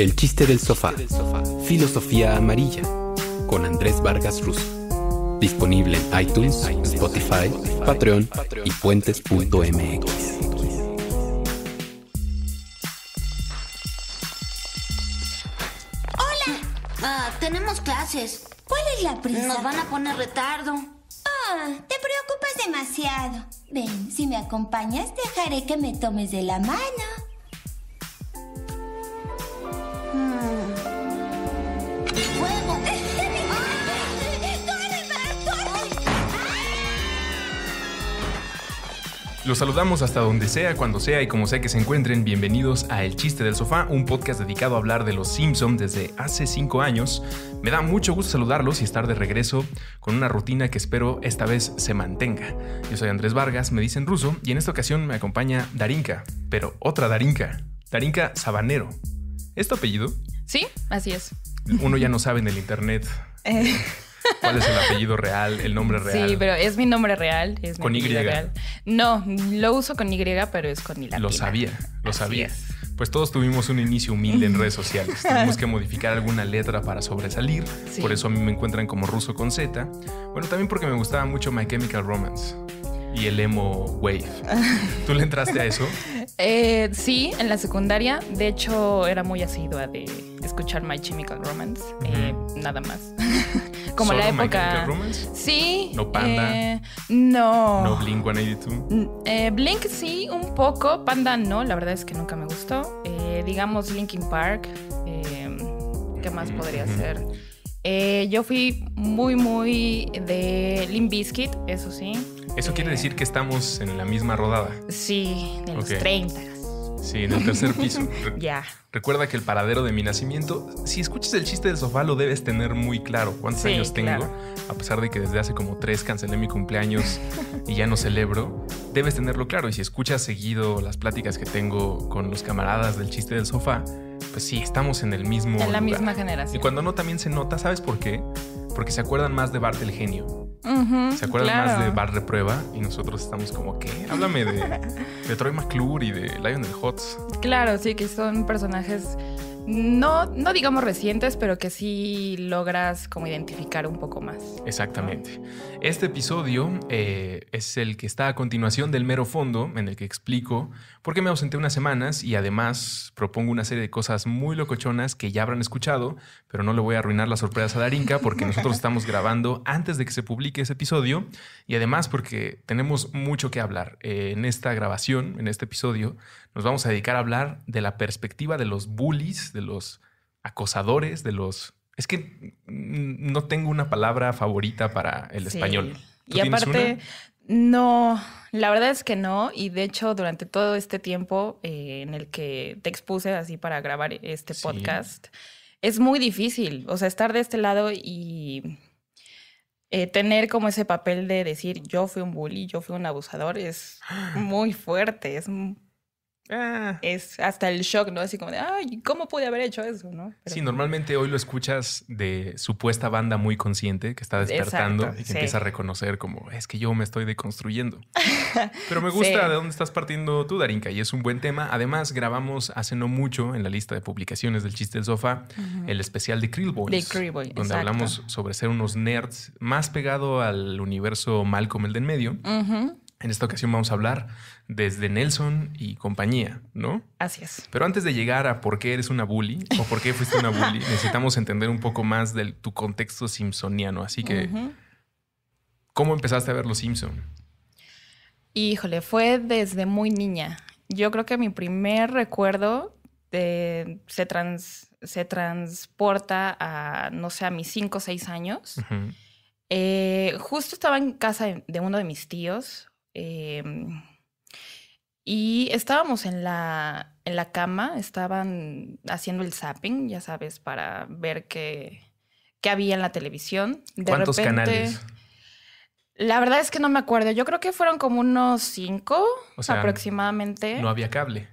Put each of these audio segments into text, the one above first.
El chiste del sofá. Filosofía amarilla. Con Andrés Vargas Russo. Disponible en iTunes, Spotify, Patreon y puentes.mx. Hola. Ah, tenemos clases. ¿Cuál es la prisa? Nos van a poner retardo. Ah, te preocupas demasiado. Ven, si me acompañas, dejaré que me tomes de la mano. Los saludamos hasta donde sea, cuando sea y como sea que se encuentren. Bienvenidos a El Chiste del Sofá, un podcast dedicado a hablar de los Simpsons desde hace cinco años. Me da mucho gusto saludarlos y estar de regreso con una rutina que espero esta vez se mantenga. Yo soy Andrés Vargas, me dicen ruso, y en esta ocasión me acompaña Darinka, pero otra Darinka, Darinka Sabanero. ¿Es tu apellido? Sí, así es. Uno ya no sabe en el internet. Eh, ¿Cuál es el apellido real, el nombre real? Sí, pero es mi nombre real. ¿Con Y? No, lo uso con Y, pero es con Y. Lo sabía, lo sabía. Pues todos tuvimos un inicio humilde en redes sociales. Tuvimos que modificar alguna letra para sobresalir. Por eso a mí me encuentran como ruso con Z. Bueno, también porque me gustaba mucho My Chemical Romance y el emo wave. ¿Tú le entraste a eso? Eh, sí, en la secundaria. De hecho, era muy asidua de escuchar My Chemical Romance. Eh, nada más como la época. Sí. No Panda. Eh, no. No Blink 182. Eh, Blink sí, un poco. Panda no, la verdad es que nunca me gustó. Eh, digamos Linkin Park. ¿Qué más mm, podría ser? yo fui muy, muy de Link Bizkit, eso sí. Eso quiere decir que estamos en la misma rodada. Sí, de los 30. Sí, en el tercer piso. ya. Recuerda que el paradero de mi nacimiento, si escuchas el chiste del sofá, lo debes tener muy claro cuántos años tengo. A pesar de que desde hace como tres cancelé mi cumpleaños y ya no celebro, debes tenerlo claro. Y si escuchas seguido las pláticas que tengo con los camaradas del chiste del sofá, pues sí, estamos en el mismo. En la misma generación. Y cuando no, también se nota, ¿sabes por qué? Porque se acuerdan más de Bart el genio se acuerdan más de Bar de Prueba y nosotros estamos como, que, Háblame de, Troy McClure y de Lionel Hotz. Claro, sí, que son personajes no, no digamos recientes, pero que sí logras como identificar un poco más. Exactamente. Este episodio eh, es el que está a continuación del mero fondo, en el que explico porque me ausenté unas semanas y además propongo una serie de cosas muy locochonas que ya habrán escuchado, pero no le voy a arruinar la sorpresa a Darinka porque nosotros estamos grabando antes de que se publique ese episodio y además porque tenemos mucho que hablar. Eh, en esta grabación, en este episodio, nos vamos a dedicar a hablar de la perspectiva de los bullies, de los acosadores, de los... Es que no tengo una palabra favorita para el español. Y aparte, no, la verdad es que no. Y de hecho, durante todo este tiempo eh, en el que te expuse así para grabar este podcast, es muy difícil. O sea, estar de este lado y eh, tener como ese papel de decir yo fui un bully, yo fui un abusador, es muy fuerte. Es Ah. es hasta el shock, ¿no? Así como de, ay, ¿cómo pude haber hecho eso, no? sí, normalmente hoy lo escuchas de supuesta banda muy consciente que está despertando y empieza a reconocer como, es que yo me estoy deconstruyendo. Pero me gusta de dónde estás partiendo tú, Darinka, y es un buen tema. Además, grabamos hace no mucho en la lista de publicaciones del Chiste del Sofá el especial de Krill Boys, de Krill donde hablamos sobre ser unos nerds más pegado al universo Malcolm el de en medio. En esta ocasión vamos a hablar desde Nelson y compañía, ¿no? Así es. Pero antes de llegar a por qué eres una bully o por qué fuiste una bully, necesitamos entender un poco más de tu contexto simpsoniano. Así que, ¿cómo empezaste a ver Los Simpson? Híjole, fue desde muy niña. Yo creo que mi primer recuerdo de, eh, se, trans, se transporta a, no sé, a mis cinco o seis años. Eh, justo estaba en casa de, uno de mis tíos. Eh, y estábamos en la, en la cama, estaban haciendo el zapping, ya sabes, para ver qué, había en la televisión. De ¿Cuántos canales? La verdad es que no me acuerdo. Yo creo que fueron como unos cinco aproximadamente. No había cable.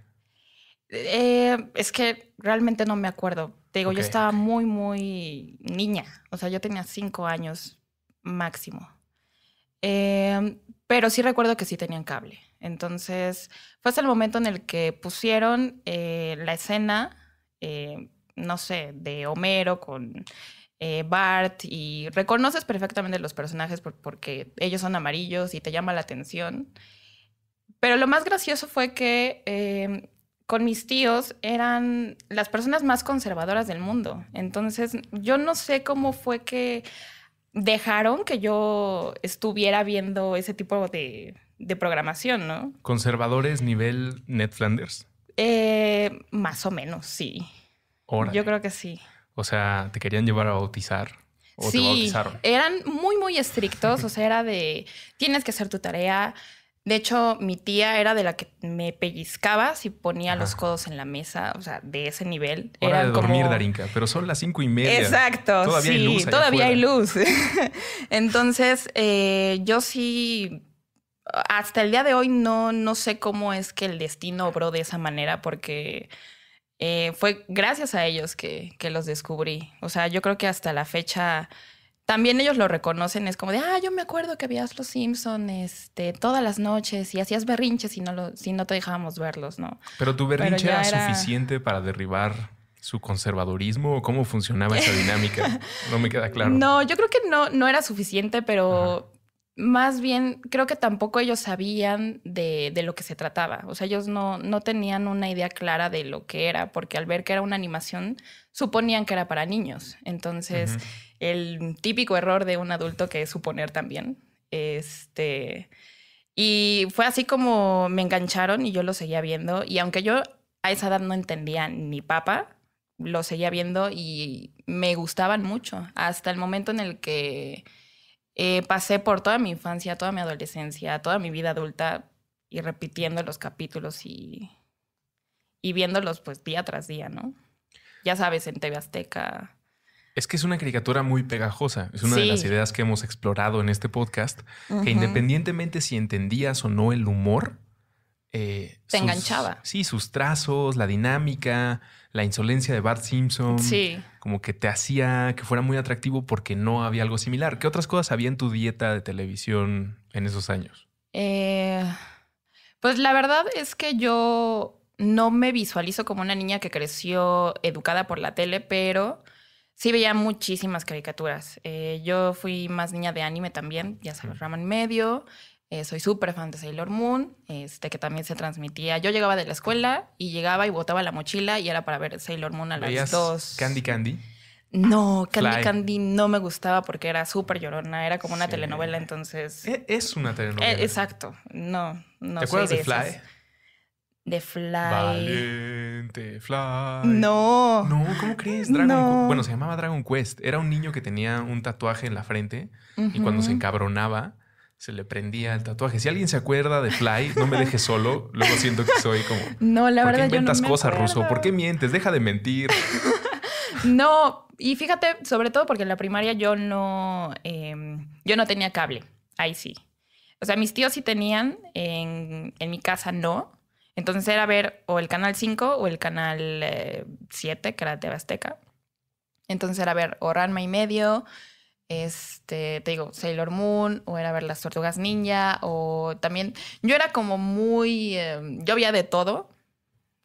Eh, es que realmente no me acuerdo. Te digo, yo estaba muy, muy niña. O sea, yo tenía cinco años máximo. Eh, pero sí recuerdo que sí tenían cable. Entonces, fue hasta el momento en el que pusieron eh, la escena, eh, no sé, de Homero con eh, Bart y reconoces perfectamente los personajes porque ellos son amarillos y te llama la atención. Pero lo más gracioso fue que em, con mis tíos eran las personas más conservadoras del mundo. Entonces, yo no sé cómo fue que dejaron que yo estuviera viendo ese tipo de de programación, ¿no? ¿Conservadores nivel Ned eh, más o menos, sí. Yo creo que sí. O sea, ¿te querían llevar a bautizar? ¿O sí, eran muy, muy estrictos. o sea, era de, tienes que hacer tu tarea. De hecho, mi tía era de la que me pellizcaba si ponía los codos en la mesa, o sea, de ese nivel. era de dormir, Darinka, pero son las cinco y media. Exacto, todavía sí, hay luz todavía hay luz. Entonces, eh, yo sí hasta el día de hoy no, no sé cómo es que el destino obró de esa manera porque eh, fue gracias a ellos que, los descubrí. O sea, yo creo que hasta la fecha también ellos lo reconocen. Es como de, ah, yo me acuerdo que veías Los Simpsons este, todas las noches y hacías berrinches si no, si no te dejábamos verlos, ¿no? Pero tu berrinche era, suficiente para derribar su conservadurismo o cómo funcionaba esa dinámica? No me queda claro. No, yo creo que no, no era suficiente, pero más bien creo que tampoco ellos sabían de, lo que se trataba. O sea, ellos no, tenían una idea clara de lo que era, porque al ver que era una animación, suponían que era para niños. Entonces, el típico error de un adulto que es suponer también. Este. Y fue así como me engancharon y yo lo seguía viendo. Y aunque yo a esa edad no entendía ni papa, lo seguía viendo y me gustaban mucho. Hasta el momento en el que eh, pasé por toda mi infancia, toda mi adolescencia, toda mi vida adulta y repitiendo los capítulos y, viéndolos pues día tras día, ¿no? Ya sabes, en TV Azteca. Es que es una caricatura muy pegajosa. Es una de las ideas que hemos explorado en este podcast, que independientemente si entendías o no el humor, se eh, te enganchaba. Sí, sus trazos, la dinámica, la insolencia de Bart Simpson. Como que te hacía que fuera muy atractivo porque no había algo similar. ¿Qué otras cosas había en tu dieta de televisión en esos años? Eh, pues la verdad es que yo no me visualizo como una niña que creció educada por la tele, pero sí veía muchísimas caricaturas. Eh, yo fui más niña de anime también, ya sabes, Ramón Medio. Eh, soy súper fan de Sailor Moon, este, que también se transmitía. Yo llegaba de la escuela y llegaba y botaba la mochila y era para ver Sailor Moon a las dos. ¿Candy Candy? No, Candy Candy no me gustaba porque era súper llorona, era como una telenovela, entonces... E, es una telenovela. Eh, exacto, no, no. ¿Te acuerdas de, Fly? De Fly. Valiente Fly. No. No, ¿cómo crees? Bueno, se llamaba Dragon Quest. Era un niño que tenía un tatuaje en la frente y cuando se encabronaba se le prendía el tatuaje. Si alguien se acuerda de Fly, no me deje solo. Luego siento que soy como. No, la verdad. ¿Por qué inventas cosas, Ruso? ¿Por qué mientes? Deja de mentir. no, y fíjate, sobre todo porque en la primaria yo no, em, yo no tenía cable. Ahí sí. O sea, mis tíos sí tenían, en, mi casa no. Entonces era ver o el canal 5 o el canal 7, eh, que era de Azteca. Entonces era ver o Ranma y medio, este, te digo, Sailor Moon, o era ver las tortugas ninja, o también, yo era como muy, em, yo veía de todo,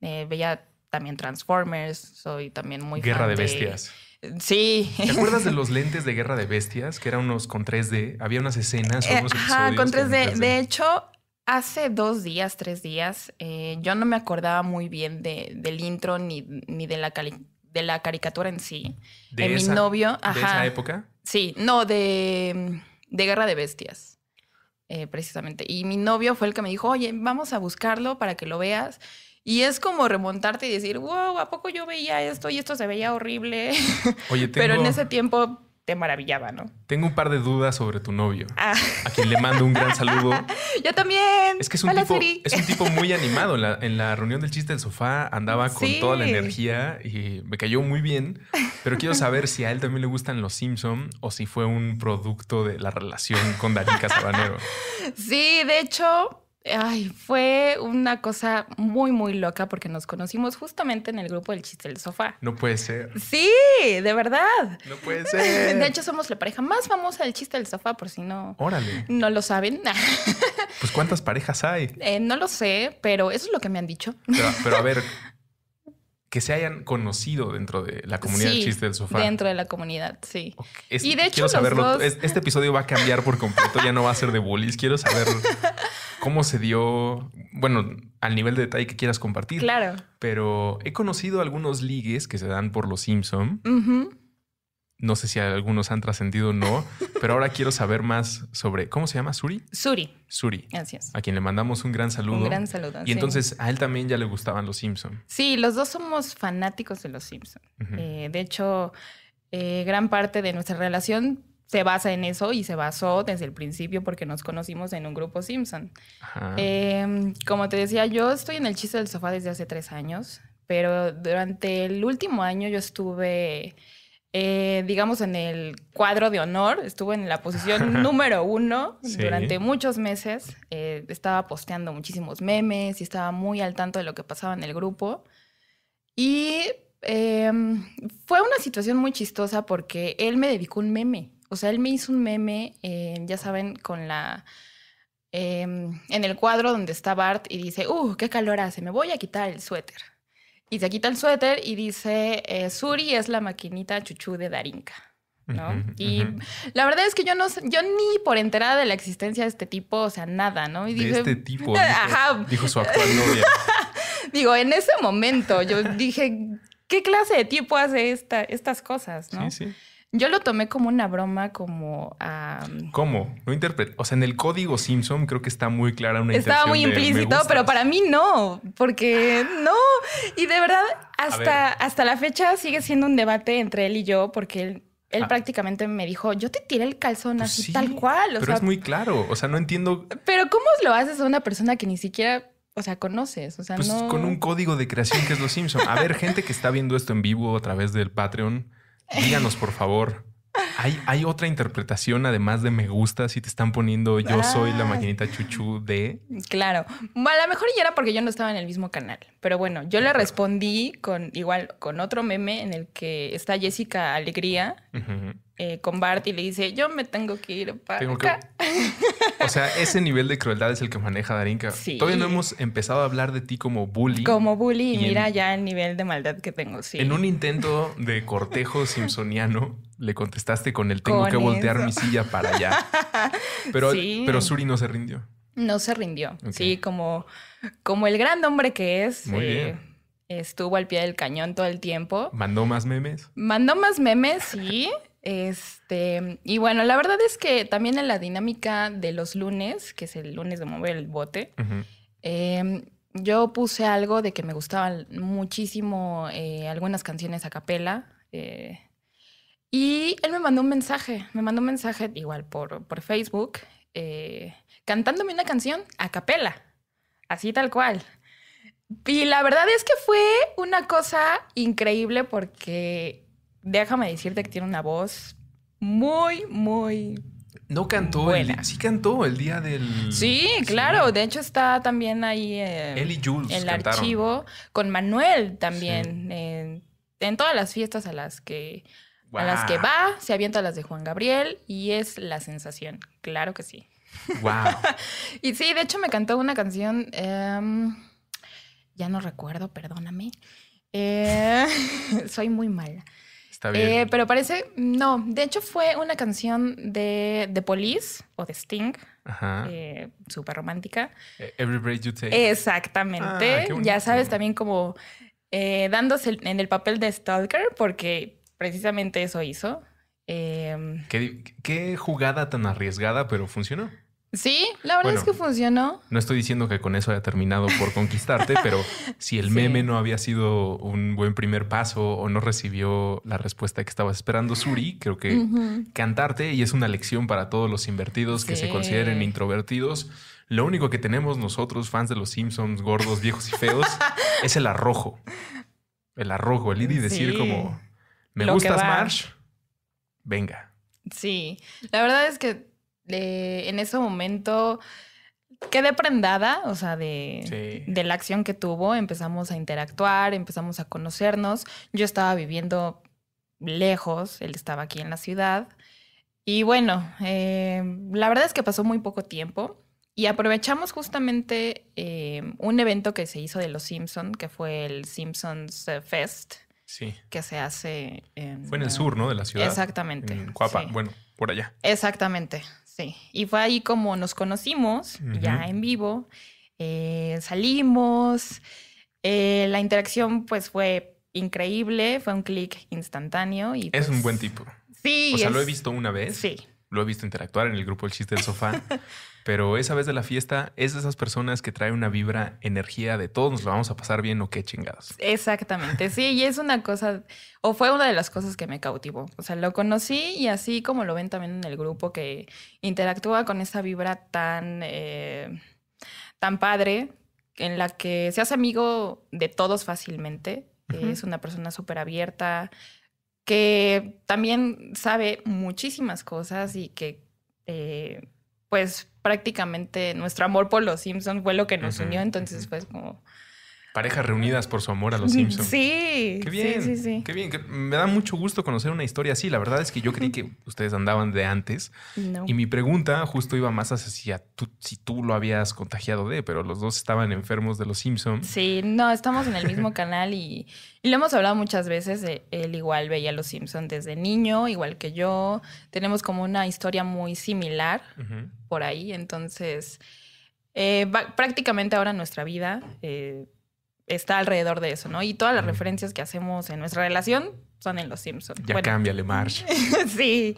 eh, veía también Transformers, soy también muy... Guerra fan de bestias. De... Sí. ¿Te acuerdas de los lentes de Guerra de Bestias? Que eran unos con 3D, había unas escenas. Eh, unos ajá, con 3D. De hecho, Hace dos días, tres días, eh, yo no me acordaba muy bien de, del intro ni, ni de, la de la caricatura en sí. ¿De mi novio, ¿de esa época? Sí, no, de, de Guerra de Bestias, eh, precisamente. Y mi novio fue el que me dijo, oye, vamos a buscarlo para que lo veas. Y es como remontarte y decir, wow, ¿a poco yo veía esto y esto se veía horrible? Oye, Pero en ese tiempo te maravillaba, ¿no? Tengo un par de dudas sobre tu novio, ah. a quien le mando un gran saludo. Yo también. Es que es un, tipo, muy animado. En la, reunión del chiste del sofá andaba con toda la energía y me cayó muy bien, pero quiero saber si a él también le gustan los Simpson o si fue un producto de la relación con Danica Sabanero. Sí, de hecho, Ay, fue una cosa muy, muy loca porque nos conocimos justamente en el grupo del chiste del sofá. No puede ser. Sí, de verdad. No puede ser. De hecho, somos la pareja más famosa del chiste del sofá, por si no. Órale. No lo saben. Pues, ¿cuántas parejas hay? Eh, no lo sé, pero eso es lo que me han dicho. pero a ver, que se hayan conocido dentro de la comunidad del chiste del sofá. Dentro de la comunidad, sí. y de hecho, quiero saberlo. Este episodio va a cambiar por completo, ya no va a ser de bolis Quiero saber cómo se dio, bueno, al nivel de detalle que quieras compartir. Claro. Pero he conocido algunos ligues que se dan por los Simpson. No sé si algunos han trascendido o no, pero ahora quiero saber más sobre. ¿Cómo se llama? ¿Suri? Suri. Suri. Gracias. A quien le mandamos un gran saludo. Un gran saludo. Y entonces a él también ya le gustaban los Simpsons. Sí, los dos somos fanáticos de los Simpsons. Eh, de hecho, eh, gran parte de nuestra relación se basa en eso y se basó desde el principio porque nos conocimos en un grupo Simpson. Em, como te decía, yo estoy en el chiste del sofá desde hace tres años, pero durante el último año yo estuve eh, digamos, en el cuadro de honor, estuve en la posición número uno durante muchos meses. Eh, estaba posteando muchísimos memes y estaba muy al tanto de lo que pasaba en el grupo. Y em, fue una situación muy chistosa porque él me dedicó un meme. O sea, él me hizo un meme, eh, ya saben, con la... Em, en el cuadro donde está Bart y dice, ¡uh, qué calor hace! Me voy a quitar el suéter. Y se quita el suéter y dice, eh, Suri es la maquinita chuchú de Darinka. ¿no? y la verdad es que yo no yo ni por enterada de la existencia de este tipo, o sea, nada, ¿no? Y de este tipo, dijo su actual novia. Digo, en ese momento yo dije, ¿qué clase de tipo hace esta, estas cosas, no? Sí, sí. Yo lo tomé como una broma, como... a... ¿Cómo? No interpreto. O sea, en el código Simpson creo que está muy clara una Estaba muy implícito, pero para mí no, porque no. Y de verdad, hasta, hasta la fecha sigue siendo un debate entre él y yo, porque él ah. prácticamente me dijo, yo te tiré el calzón pues así tal cual. O pero es muy claro, o sea, no entiendo. Pero ¿cómo lo haces a una persona que ni siquiera, o sea, conoces? O sea, pues no... con un código de creación que es lo Simpson. A ver, gente que está viendo esto en vivo a través del Patreon, Díganos, por favor, hay, otra interpretación, además de me gusta, si te están poniendo yo soy la ah. maquinita chuchu de. Claro. A lo mejor ya era porque yo no estaba en el mismo canal. Pero bueno, yo le respondí con igual, con otro meme en el que está Jessica Alegría. Eh, con Bart y le dice, yo me tengo que ir para acá. O sea, ese nivel de crueldad es el que maneja Darinka. Sí. Todavía no hemos empezado a hablar de ti como bully. Como bully, y mira ya el nivel de maldad que tengo, sí. En un intento de cortejo simpsoniano, le contestaste con el tengo que voltear mi silla para allá. Pero, pero Suri no se rindió. No se rindió. Sí, como, como el gran hombre que es. Muy eh, bien. Estuvo al pie del cañón todo el tiempo. ¿Mandó más memes? Mandó más memes, sí. Este, y bueno, la verdad es que también en la dinámica de los lunes, que es el lunes de mover el bote, em, yo puse algo de que me gustaban muchísimo eh, algunas canciones a capela. Eh, y él me mandó un mensaje, me mandó un mensaje igual por, Facebook, eh, cantándome una canción a capela, así tal cual. Y la verdad es que fue una cosa increíble porque déjame decirte que tiene una voz muy, muy... No cantó, él. sí cantó el día del... Sí, claro, de hecho está también ahí eh, en el archivo con Manuel también, en todas las fiestas a las que a las que va, se avienta las de Juan Gabriel y es la sensación. Claro que sí. Wow. y sí, de hecho me cantó una canción, em, ya no recuerdo, perdóname. Eh, soy muy mala. Está bien. Eh, pero parece, no, de hecho fue una canción de The Police o de Sting, eh, súper romántica. Every You Take. Exactamente. Ah, ya sabes, también como dándose en el papel de Stalker, porque precisamente eso hizo. Em, ¿Qué, jugada tan arriesgada, pero funcionó. Sí, la verdad es que funcionó. No estoy diciendo que con eso haya terminado por conquistarte, pero si el meme no había sido un buen primer paso o no recibió la respuesta que estaba esperando, Suri, creo que cantarte y es una lección para todos los invertidos que se consideren introvertidos. Lo único que tenemos nosotros, fans de los Simpsons, gordos, viejos y feos, es el arrojo. El arrojo, el ir y decir como me gustas, Marsh. Venga. Sí, la verdad es que eh, en ese momento quedé prendada, o sea, de, la acción que tuvo. Empezamos a interactuar, empezamos a conocernos. Yo estaba viviendo lejos, él estaba aquí en la ciudad. Y bueno, eh, la verdad es que pasó muy poco tiempo y aprovechamos justamente eh, un evento que se hizo de los Simpsons, que fue el Simpsons Fest, sí. que se hace en... Fue en el sur, ¿no? De la ciudad. Exactamente. En Cuapa, bueno, por allá. Exactamente, sí. Y fue ahí como nos conocimos, ya en vivo, eh, salimos, eh, la interacción pues fue increíble, fue un clic instantáneo. Y, es un pues buen tipo. Sí. O sea, lo he visto una vez. Sí lo he visto interactuar en el grupo El Chiste del Sofá, pero esa vez de la fiesta es de esas personas que trae una vibra, energía de todos, nos lo vamos a pasar bien o qué chingados. Exactamente, sí, y es una cosa, o fue una de las cosas que me cautivó. O sea, lo conocí y así como lo ven también en el grupo que interactúa con esa vibra tan, eh, tan padre, en la que se hace amigo de todos fácilmente. Es una persona súper abierta, que también sabe muchísimas cosas y que eh, pues prácticamente nuestro amor por los Simpsons fue lo que nos unió, entonces pues como Parejas reunidas por su amor a los Simpsons. Sí. Qué bien. Sí, sí, Qué bien. me da mucho gusto conocer una historia así. La verdad es que yo creí que ustedes andaban de antes. Y mi pregunta justo iba más hacia tú, si tú lo habías contagiado de, pero los dos estaban enfermos de los Simpsons. Sí, no, estamos en el mismo canal y, y, lo hemos hablado muchas veces. Él igual veía los Simpsons desde niño, igual que yo. Tenemos como una historia muy similar por ahí. Entonces, eh, prácticamente ahora nuestra vida. Eh, está alrededor de eso, ¿no? Y todas las referencias que hacemos en nuestra relación son en Los Simpsons. Ya cámbiale, Marsh. sí,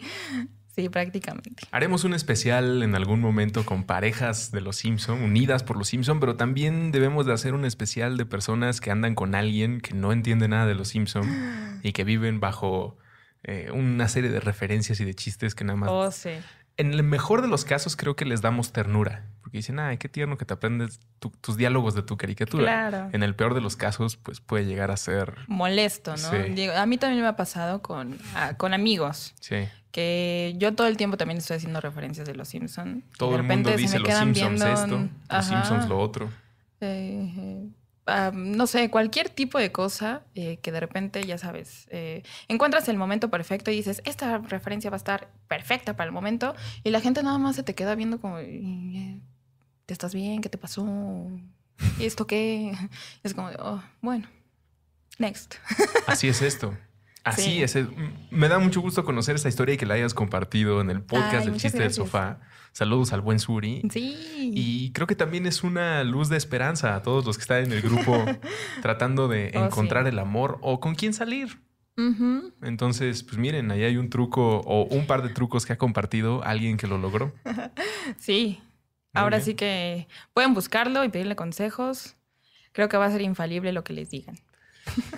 sí, prácticamente. Haremos un especial en algún momento con parejas de Los Simpson, unidas por Los Simpson, pero también debemos de hacer un especial de personas que andan con alguien que no entiende nada de Los Simpson y que viven bajo eh, una serie de referencias y de chistes que nada más... Oh, sí en el mejor de los casos creo que les damos ternura, porque dicen, ay, qué tierno que te aprendes tus diálogos de tu caricatura. Claro. En el peor de los casos, pues puede llegar a ser... Molesto, ¿no? a mí también me ha pasado con, con amigos. Sí. Que yo todo el tiempo también estoy haciendo referencias de Los Simpsons. Todo el mundo dice Los Simpsons esto, Los Simpsons lo otro. Sí. Eh, eh, no sé, cualquier tipo de cosa eh, que de repente, ya sabes, eh, encuentras el momento perfecto y dices, esta referencia va a estar perfecta para el momento y la gente nada más se te queda viendo como, ¿te estás bien? ¿Qué te pasó? ¿Y esto qué? Es como, oh, bueno, next. Así es esto. Así Me da mucho gusto conocer esta historia y que la hayas compartido en el podcast del chiste del sofá. Saludos al buen Suri. Sí. Y creo que también es una luz de esperanza a todos los que están en el grupo tratando de oh, encontrar el amor o con quién salir. Entonces, pues miren, ahí hay un truco o un par de trucos que ha compartido alguien que lo logró. sí. Ahora sí que pueden buscarlo y pedirle consejos. Creo que va a ser infalible lo que les digan.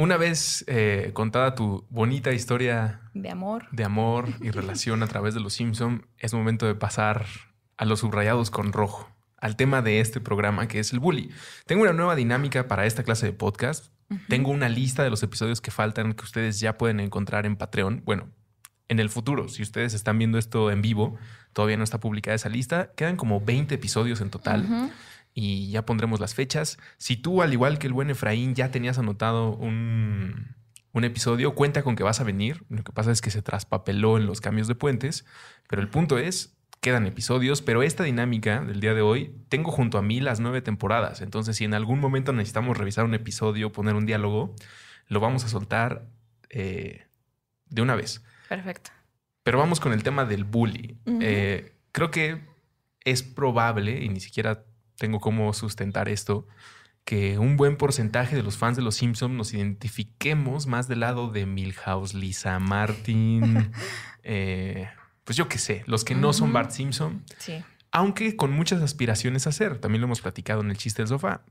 Una vez eh, contada tu bonita historia de amor, de amor y relación a través de los Simpson, es momento de pasar a los subrayados con rojo, al tema de este programa que es el bully. Tengo una nueva dinámica para esta clase de podcast. Tengo una lista de los episodios que faltan que ustedes ya pueden encontrar en Patreon. Bueno, en el futuro, si ustedes están viendo esto en vivo, todavía no está publicada esa lista. Quedan como 20 episodios en total y ya pondremos las fechas. Si tú, al igual que el buen Efraín, ya tenías anotado un, episodio, cuenta con que vas a venir. Lo que pasa es que se traspapeló en los cambios de puentes, pero el punto es, quedan episodios, pero esta dinámica del día de hoy, tengo junto a mí las nueve temporadas, entonces si en algún momento necesitamos revisar un episodio, poner un diálogo, lo vamos a soltar eh, de una vez. Perfecto. Pero vamos con el tema del bully. Eh, creo que es probable, y ni siquiera tengo cómo sustentar esto, que un buen porcentaje de los fans de Los Simpsons nos identifiquemos más del lado de Milhouse, Lisa Martin, eh, pues yo qué sé, los que no son Bart Simpson, sí. aunque con muchas aspiraciones a ser, también lo hemos platicado en el chiste del sofá,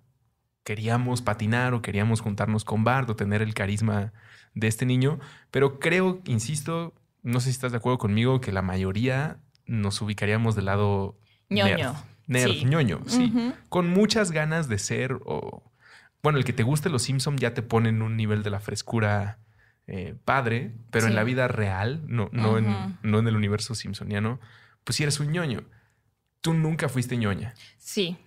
queríamos patinar o queríamos juntarnos con Bart o tener el carisma de este niño, pero creo, insisto, no sé si estás de acuerdo conmigo, que la mayoría nos ubicaríamos del lado... Ñoño. Nerd, ñoño, sí. Con muchas ganas de ser o... Bueno, el que te guste los Simpson ya te pone en un nivel de la frescura eh, padre, pero en la vida real, no, no, en, no en el universo simpsoniano, pues si eres un ñoño. Tú nunca fuiste ñoña. Sí.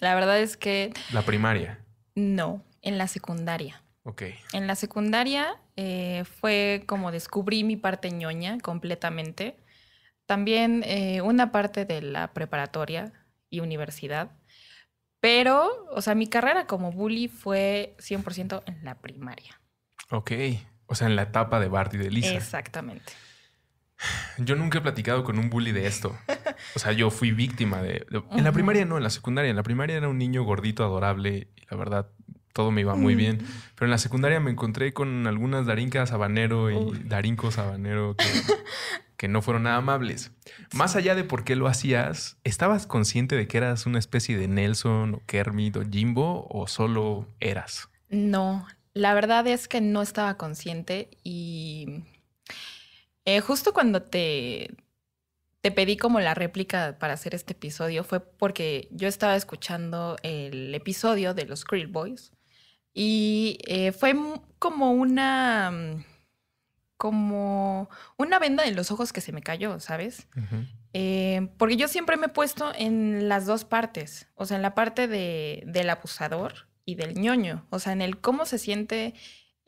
La verdad es que... La primaria. No, en la secundaria. Ok. En la secundaria eh, fue como descubrí mi parte ñoña completamente también eh, una parte de la preparatoria y universidad, pero, o sea, mi carrera como bully fue 100% en la primaria. Ok, o sea, en la etapa de Bart y de Lisa. Exactamente. Yo nunca he platicado con un bully de esto. O sea, yo fui víctima de... En la primaria no, en la secundaria. En la primaria era un niño gordito, adorable, y la verdad, todo me iba muy bien. Pero en la secundaria me encontré con algunas darincas habanero y darincos habanero que que no fueron nada amables. Más allá de por qué lo hacías, ¿estabas consciente de que eras una especie de Nelson o Kermit o Jimbo o solo eras? No, la verdad es que no estaba consciente y eh, justo cuando te, te pedí como la réplica para hacer este episodio fue porque yo estaba escuchando el episodio de los Creel Boys y eh, fue como una mm, como una venda en los ojos que se me cayó, ¿sabes? Eh, porque yo siempre me he puesto en las dos partes, o sea, en la parte del abusador y del ñoño, o sea, en el cómo se siente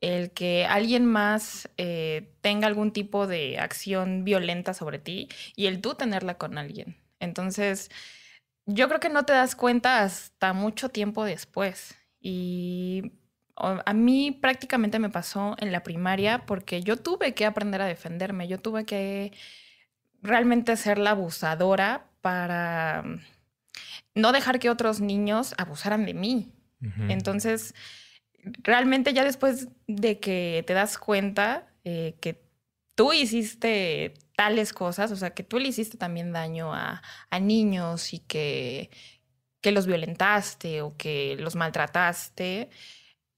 el que alguien más eh, tenga algún tipo de acción violenta sobre ti y el tú tenerla con alguien. Entonces, yo creo que no te das cuenta hasta mucho tiempo después. Y a mí prácticamente me pasó en la primaria porque yo tuve que aprender a defenderme, yo tuve que realmente ser la abusadora para mm, no dejar que otros niños abusaran de mí. Entonces, realmente ya después de que te das cuenta eh, que tú hiciste tales cosas, o sea, que tú le hiciste también daño a, niños y que, que los violentaste o que los maltrataste,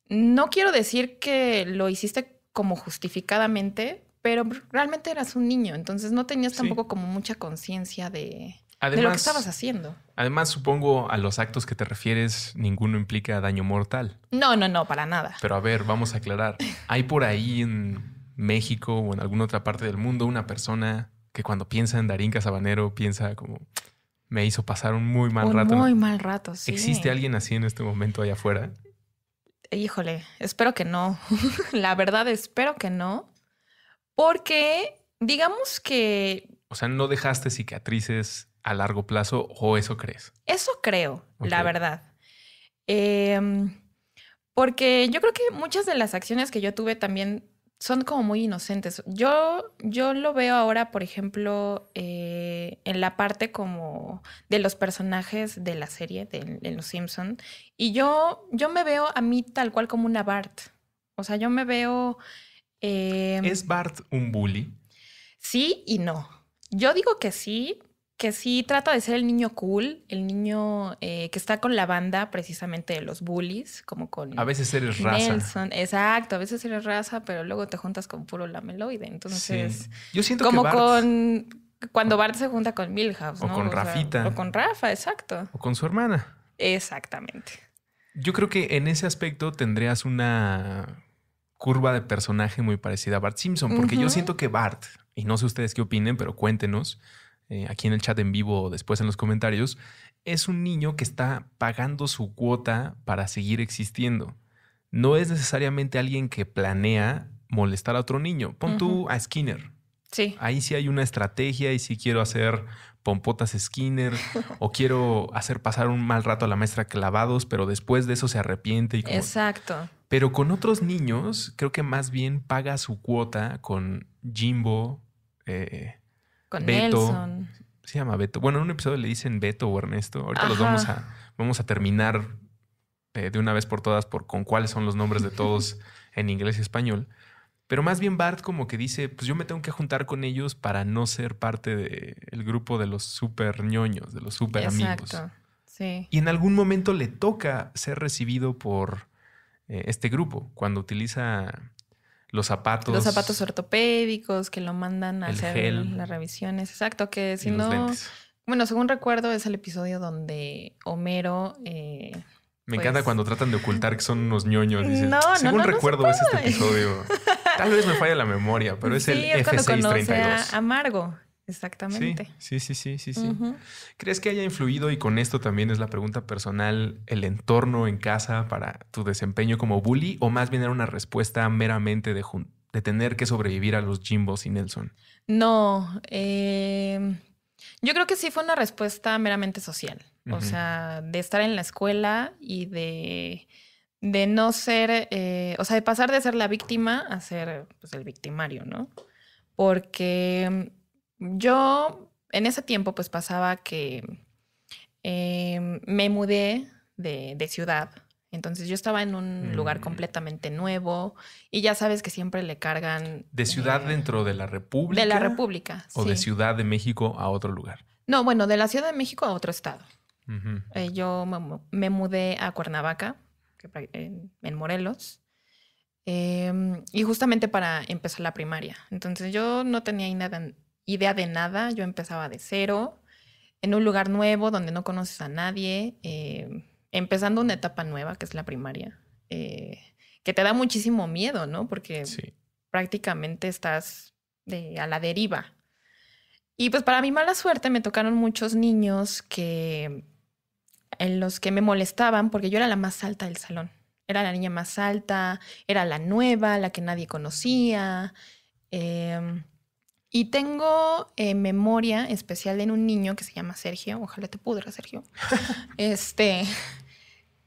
no quiero decir que lo hiciste como justificadamente, pero realmente eras un niño, entonces no tenías tampoco como mucha conciencia de, lo que estabas haciendo. Además, supongo a los actos que te refieres, ninguno implica daño mortal. No, no, no, para nada. Pero a ver, vamos a aclarar. Hay por ahí en México o en alguna otra parte del mundo una persona que cuando piensa en Darín Casabanero piensa como me hizo pasar un muy mal un rato. Muy mal rato, ¿Existe alguien así en este momento allá afuera? híjole, espero que no. la verdad, espero que no. Porque digamos que... O sea, no dejaste cicatrices a largo plazo o eso crees? Eso creo, la verdad. Em, porque yo creo que muchas de las acciones que yo tuve también son como muy inocentes. Yo, yo lo veo ahora, por ejemplo, eh, en la parte como de los personajes de la serie, de, Los Simpson, y yo, yo me veo a mí tal cual como una Bart. O sea, yo me veo... Eh, ¿Es Bart un bully? Sí y no. Yo digo que sí, que sí trata de ser el niño cool, el niño eh, que está con la banda precisamente de los bullies, como con... A veces eres Nelson. raza. Exacto, a veces eres raza, pero luego te juntas con puro lameloide. Entonces, yo siento como que con... Cuando Bart se junta con Milhouse, O con Rafita. o con Rafa, exacto. O con su hermana. Exactamente. Yo creo que en ese aspecto tendrías una curva de personaje muy parecida a Bart Simpson, porque yo siento que Bart, y no sé ustedes qué opinen, pero cuéntenos, eh, aquí en el chat en vivo o después en los comentarios, es un niño que está pagando su cuota para seguir existiendo. No es necesariamente alguien que planea molestar a otro niño. Pon tú a Skinner. Sí. Ahí sí hay una estrategia y si quiero hacer pompotas Skinner o quiero hacer pasar un mal rato a la maestra clavados, pero después de eso se arrepiente y Exacto. Pero con otros niños, creo que más bien paga su cuota con Jimbo, eh, con Beto, Se llama Beto. Bueno, en un episodio le dicen Beto o Ernesto. Ahorita los vamos a, vamos a terminar eh, de una vez por todas por con cuáles son los nombres de todos en inglés y español. Pero más bien Bart como que dice, pues yo me tengo que juntar con ellos para no ser parte del grupo de los super ñoños, de los super Exacto. amigos. Sí. Y en algún momento le toca ser recibido por eh, este grupo, cuando utiliza los zapatos. Los zapatos ortopédicos que lo mandan a hacer las revisiones. Exacto, que si no. Bueno, según recuerdo, es el episodio donde Homero. Eh, me pues encanta cuando tratan de ocultar que son unos ñoños. Dicen, no, según no, no, recuerdo, es este episodio. Tal vez me falla la memoria, pero es el es F632. Exactamente. Sí, sí, sí, sí, sí. ¿Crees que haya influido, y con esto también es la pregunta personal, el entorno en casa para tu desempeño como bully, o más bien era una respuesta meramente de, tener que sobrevivir a los Jimbos y Nelson? No, em, yo creo que sí fue una respuesta meramente social, o sea, de estar en la escuela y de, de no ser, eh, o sea, de pasar de ser la víctima a ser pues, el victimario, ¿no? Porque yo en ese tiempo pues pasaba que em, me mudé de, ciudad. Entonces yo estaba en un lugar mm. completamente nuevo y ya sabes que siempre le cargan... ¿De ciudad eh, dentro de la República? De la República. ¿O de Ciudad de México a otro lugar? No, bueno, de la Ciudad de México a otro estado. Eh, yo me, mudé a Cuernavaca, en Morelos, em, y justamente para empezar la primaria. Entonces yo no tenía nada, idea de nada, yo empezaba de cero, en un lugar nuevo donde no conoces a nadie, eh, empezando una etapa nueva que es la primaria, eh, que te da muchísimo miedo, ¿no? Porque prácticamente estás de, eh, a la deriva. Y pues para mi mala suerte me tocaron muchos niños que en los que me molestaban porque yo era la más alta del salón. Era la niña más alta, era la nueva, la que nadie conocía. Em, y tengo eh, memoria especial en un niño que se llama Sergio, ojalá te pudra, Sergio, este,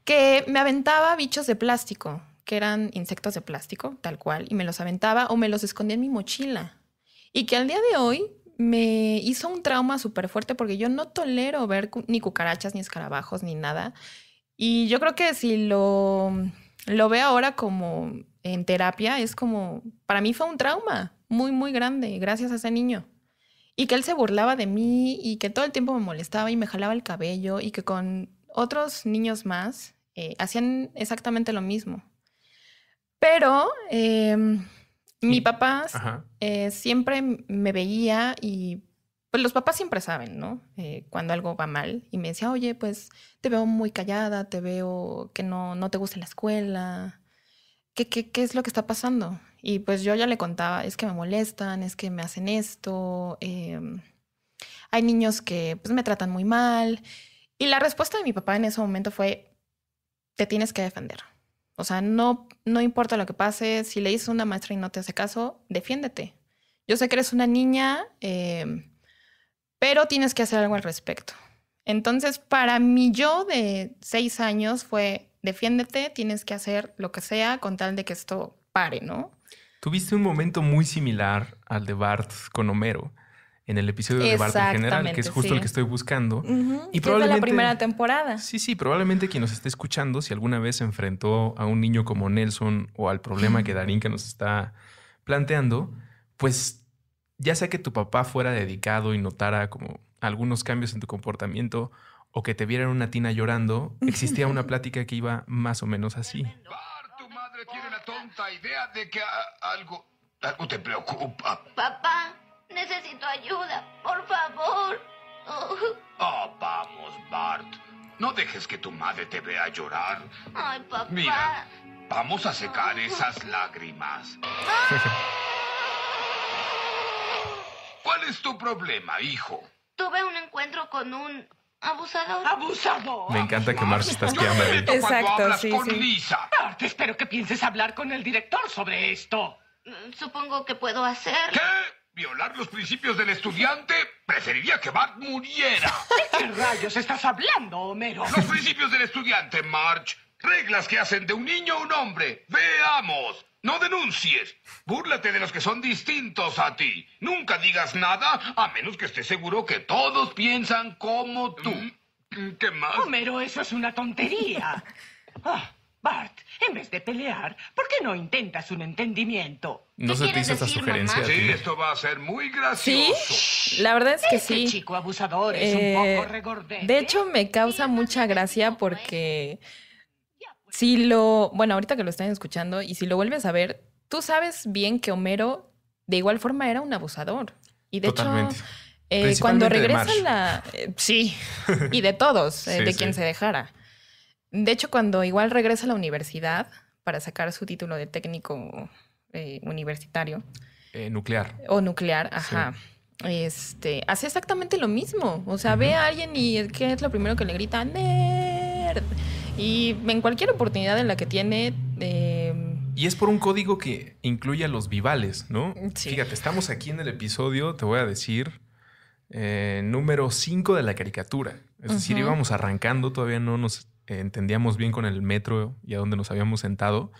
que me aventaba bichos de plástico, que eran insectos de plástico, tal cual, y me los aventaba o me los escondía en mi mochila. Y que al día de hoy me hizo un trauma súper fuerte porque yo no tolero ver ni cucarachas, ni escarabajos, ni nada. Y yo creo que si lo, lo veo ahora como en terapia, es como, para mí fue un trauma muy, muy grande gracias a ese niño. Y que él se burlaba de mí y que todo el tiempo me molestaba y me jalaba el cabello y que con otros niños más eh, hacían exactamente lo mismo. Pero em, mi papá eh, siempre me veía y pues los papás siempre saben, ¿no? Eh, cuando algo va mal. Y me decía, oye, pues te veo muy callada, te veo que no, no te gusta la escuela. ¿Qué, qué, qué es lo que está pasando? Y pues yo ya le contaba, es que me molestan, es que me hacen esto, em, hay niños que pues, me tratan muy mal. Y la respuesta de mi papá en ese momento fue, te tienes que defender. O sea, no, no importa lo que pase, si le a una maestra y no te hace caso, defiéndete. Yo sé que eres una niña, em, pero tienes que hacer algo al respecto. Entonces, para mí yo de seis años fue, defiéndete, tienes que hacer lo que sea con tal de que esto pare, ¿no? Tuviste un momento muy similar al de Bart con Homero en el episodio de Bart en general, que es justo el que estoy buscando. Y probablemente, es la primera temporada. Sí, sí, probablemente quien nos esté escuchando, si alguna vez se enfrentó a un niño como Nelson o al problema que Darinka nos está planteando, pues ya sea que tu papá fuera dedicado y notara como algunos cambios en tu comportamiento o que te viera en una tina llorando, existía una plática que iba más o menos así tiene la tonta idea de que algo, algo te preocupa. Papá, necesito ayuda, por favor. Oh. vamos, Bart. No dejes que tu madre te vea llorar. Ay, papá. Mira, vamos a secar esas lágrimas. ¿Cuál es tu problema, hijo? Tuve un encuentro con un Abusador. Abusador. Me encanta que Marge está espiando ahí. Exacto, hablas con Lisa. Ah, espero que pienses hablar con el director sobre esto. Mm, supongo que puedo hacer. ¿Qué? ¿Violar los principios del estudiante? Preferiría que Bart muriera. ¿De qué rayos estás hablando, Homero? Los principios del estudiante, Marge. Reglas que hacen de un niño un hombre. Veamos. No denuncies. Búrlate de los que son distintos a ti. Nunca digas nada a menos que estés seguro que todos piensan como tú. Mm, mm, ¿Qué más? Homero, eso es una tontería. Ah, Bart, en vez de pelear, ¿por qué no intentas un entendimiento? No se te hizo esa sugerencia. Sí, esto va a ser muy ¿Sí? La verdad es que este sí. chico abusador es un eh, poco regordete. De hecho, me causa mucha gracia porque si lo, bueno, ahorita que lo están escuchando y si lo vuelves a ver, tú sabes bien que Homero de igual forma era un abusador. Y de hecho, eh, cuando regresa la... Eh, sí, y de todos, eh, de quien se dejara. De hecho, cuando igual regresa a la universidad para sacar su título de técnico universitario. nuclear. O nuclear, ajá. este, hace exactamente lo mismo. O sea, ve a alguien y ¿qué es lo primero que le grita? ¡Nerd! Y en cualquier oportunidad en la que tiene... Eh, y es por un código que incluye a los vivales, ¿no? Sí. Fíjate, estamos aquí en el episodio, te voy a decir, eh, número 5 de la caricatura. Es decir, íbamos arrancando, todavía no nos entendíamos bien con el metro y a dónde nos habíamos sentado.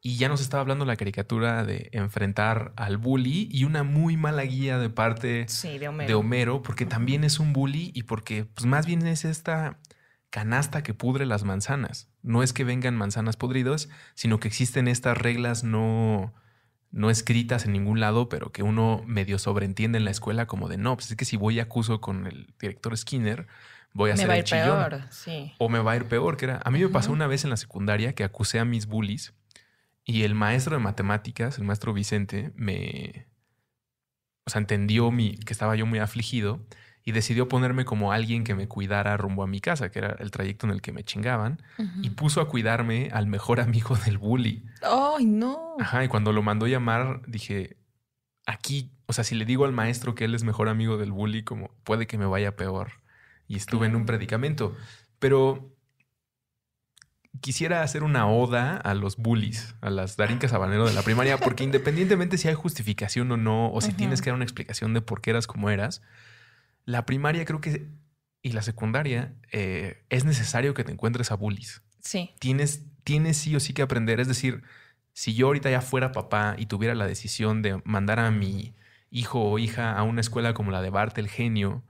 Y ya nos estaba hablando la caricatura de enfrentar al bully y una muy mala guía de parte de, Homero. porque también es un bully y porque pues, más bien es esta canasta que pudre las manzanas. No es que vengan manzanas podridas, sino que existen estas reglas no, no escritas en ningún lado, pero que uno medio sobreentiende en la escuela como de no, pues es que si voy a acuso con el director Skinner, voy a me el ir Peor, sí. O me va a ir peor, que era. A mí me pasó una vez en la secundaria que acusé a mis bullies y el maestro de matemáticas, el maestro Vicente, me. O sea, entendió mi, que estaba yo muy afligido y decidió ponerme como alguien que me cuidara rumbo a mi casa, que era el trayecto en el que me chingaban, y puso a cuidarme al mejor amigo del bully. ¡Ay, no! Ajá, y cuando lo mandó llamar, dije, aquí, o sea, si le digo al maestro que él es mejor amigo del bully, como puede que me vaya peor. Y estuve en un predicamento. Pero quisiera hacer una oda a los bullies, a las darincas habanero de la primaria, porque independientemente si hay justificación o no, o si tienes que dar una explicación de por qué eras como eras, la primaria creo que y la secundaria eh, es necesario que te encuentres a bullies. Sí. Tienes, tienes sí o sí que aprender. Es decir, si yo ahorita ya fuera papá y tuviera la decisión de mandar a mi hijo o hija a una escuela como la de Bart el genio,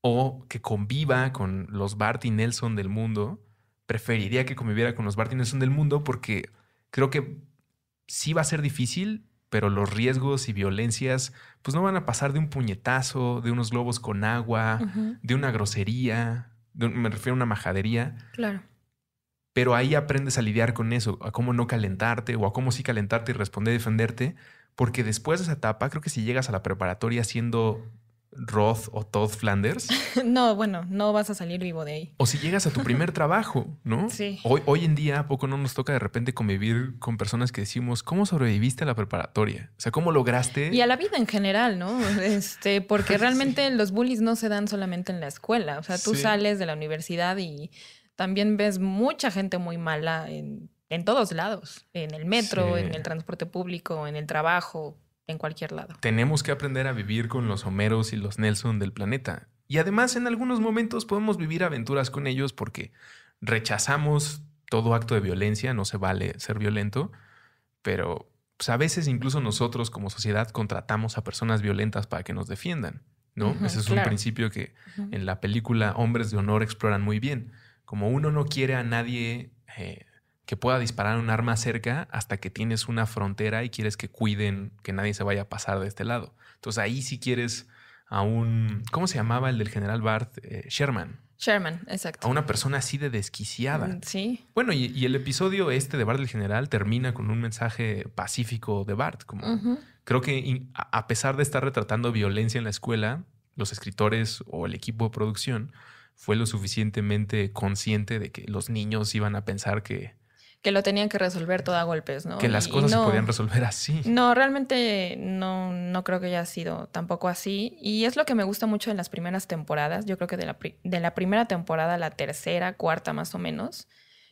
o que conviva con los Bart y Nelson del mundo, preferiría que conviviera con los Bart y Nelson del mundo porque creo que sí va a ser difícil, pero los riesgos y violencias pues no van a pasar de un puñetazo, de unos globos con agua, de una grosería, me refiero a una majadería. Claro. Pero ahí aprendes a lidiar con eso, a cómo no calentarte o a cómo sí calentarte y responder y defenderte, porque después de esa etapa creo que si llegas a la preparatoria siendo Roth o Todd Flanders. no, bueno, no vas a salir vivo de ahí. O si llegas a tu primer trabajo, ¿no? Sí. Hoy, en día, poco no nos toca de repente convivir con personas que decimos, ¿cómo sobreviviste a la preparatoria? O sea, ¿cómo lograste? Y a la vida en general, ¿no? Este, porque realmente los bullies no se dan solamente en la escuela. O sea, tú sales de la universidad y también ves mucha gente muy mala en, todos lados, en el metro, en el transporte público, en el trabajo, en cualquier lado. Tenemos que aprender a vivir con los Homeros y los Nelson del planeta. Y además en algunos momentos podemos vivir aventuras con ellos porque rechazamos todo acto de violencia, no se vale ser violento, pero pues, a veces incluso nosotros como sociedad contratamos a personas violentas para que nos defiendan, ¿no? Ese es un principio que en la película Hombres de Honor exploran muy bien. Como uno no quiere a nadie eh, que pueda disparar un arma cerca hasta que tienes una frontera y quieres que cuiden que nadie se vaya a pasar de este lado. Entonces ahí si sí quieres a un, ¿cómo se llamaba el del general Barth? Eh, Sherman. Sherman, exacto. A una persona así de desquiciada. Mm, sí. Bueno, y, el episodio este de Bart del General termina con un mensaje pacífico de Bart. Como, Creo que a pesar de estar retratando violencia en la escuela, los escritores o el equipo de producción fue lo suficientemente consciente de que los niños iban a pensar que que lo tenían que resolver todo a golpes, ¿no? Que las cosas se podían resolver así. No, realmente no, no creo que haya sido tampoco así. Y es lo que me gusta mucho en las primeras temporadas. Yo creo que de la, primera temporada la tercera, cuarta más o menos,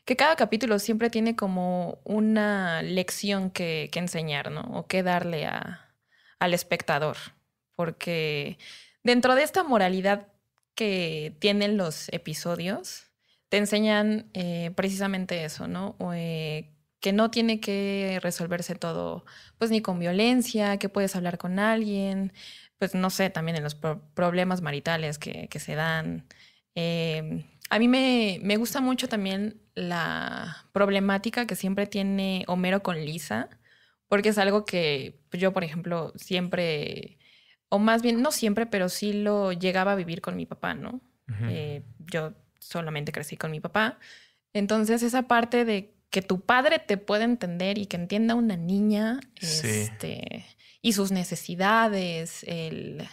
que cada capítulo siempre tiene como una lección que, que enseñar, ¿no? O que darle a, al espectador. Porque dentro de esta moralidad que tienen los episodios, te enseñan eh, precisamente eso, ¿no? Eh, que no tiene que resolverse todo, pues ni con violencia, que puedes hablar con alguien, pues no sé, también en los problemas maritales que, se dan. Em, a mí me, gusta mucho también la problemática que siempre tiene Homero con Lisa, porque es algo que yo, por ejemplo, siempre, o más bien, no siempre, pero sí lo llegaba a vivir con mi papá, ¿no? Eh, yo solamente crecí con mi papá. Entonces esa parte de que tu padre te pueda entender y que entienda una niña este, y sus necesidades, el,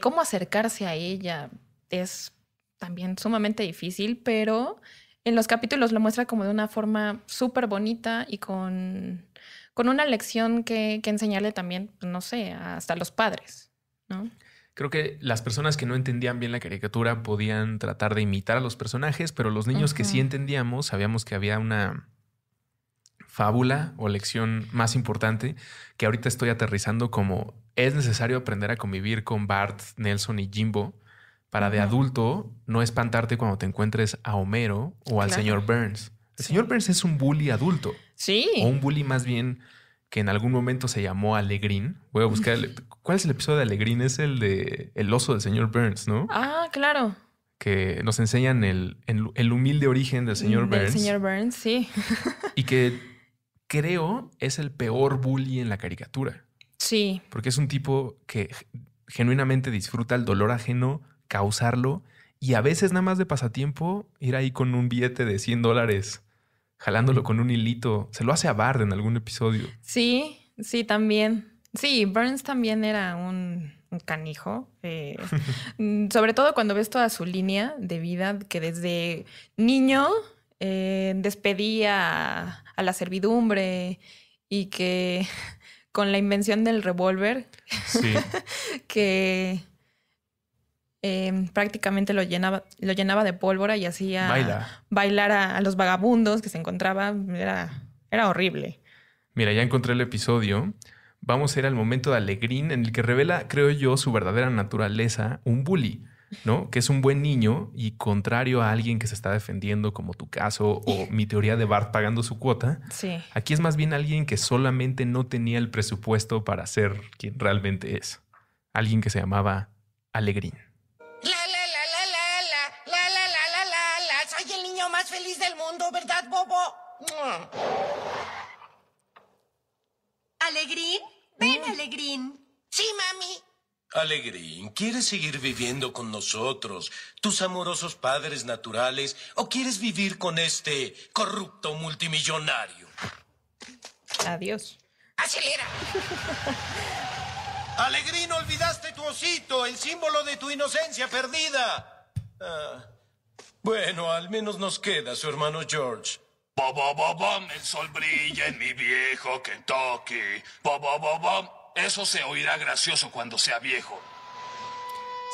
cómo acercarse a ella es también sumamente difícil, pero en los capítulos lo muestra como de una forma súper bonita y con, con una lección que, que, enseñarle también, pues, no sé, hasta los padres, ¿no? Creo que las personas que no entendían bien la caricatura podían tratar de imitar a los personajes, pero los niños que sí entendíamos sabíamos que había una fábula o lección más importante que ahorita estoy aterrizando como es necesario aprender a convivir con Bart, Nelson y Jimbo para de adulto no espantarte cuando te encuentres a Homero o al señor Burns. El señor Burns es un bully adulto. Sí. O un bully más bien que en algún momento se llamó Alegrín. Voy a buscar. ¿Cuál es el episodio de Alegrín? Es el de El oso del señor Burns, ¿no? Ah, claro. Que nos enseñan el, el, humilde origen del señor mm, del el señor Burns, sí. Y que creo es el peor bully en la caricatura. Sí. Porque es un tipo que genuinamente disfruta el dolor ajeno, causarlo y a veces nada más de pasatiempo ir ahí con un billete de 100 dólares jalándolo con un hilito. Se lo hace a Bard en algún episodio. Sí, sí, también. Sí, Burns también era un, canijo. Eh, sobre todo cuando ves toda su línea de vida, que desde niño eh, despedía a, a la servidumbre y que con la invención del revólver, sí. que Em, prácticamente lo llenaba, lo llenaba de pólvora y hacía bailar a, los vagabundos que se encontraban Era, era horrible. Mira, ya encontré el episodio. Vamos a ir al momento de Alegrín en el que revela, creo yo, su verdadera naturaleza, un bully. ¿no? Que es un buen niño y contrario a alguien que se está defendiendo, como tu caso o mi teoría de Bart pagando su cuota. Sí. Aquí es más bien alguien que solamente no tenía el presupuesto para ser quien realmente es. Alguien que se llamaba Alegrín. del mundo, ¿verdad, Bobo? ¿Alegrín? Ven, mm. Alegrín. Sí, mami. Alegrín, ¿quieres seguir viviendo con nosotros, tus amorosos padres naturales, o quieres vivir con este corrupto multimillonario? Adiós. Acelera. Alegrín, olvidaste tu osito, el símbolo de tu inocencia perdida. Ah. Bueno, al menos nos queda su hermano George. el sol brilla en mi viejo Kentucky. Bo, Eso se oirá gracioso cuando sea viejo.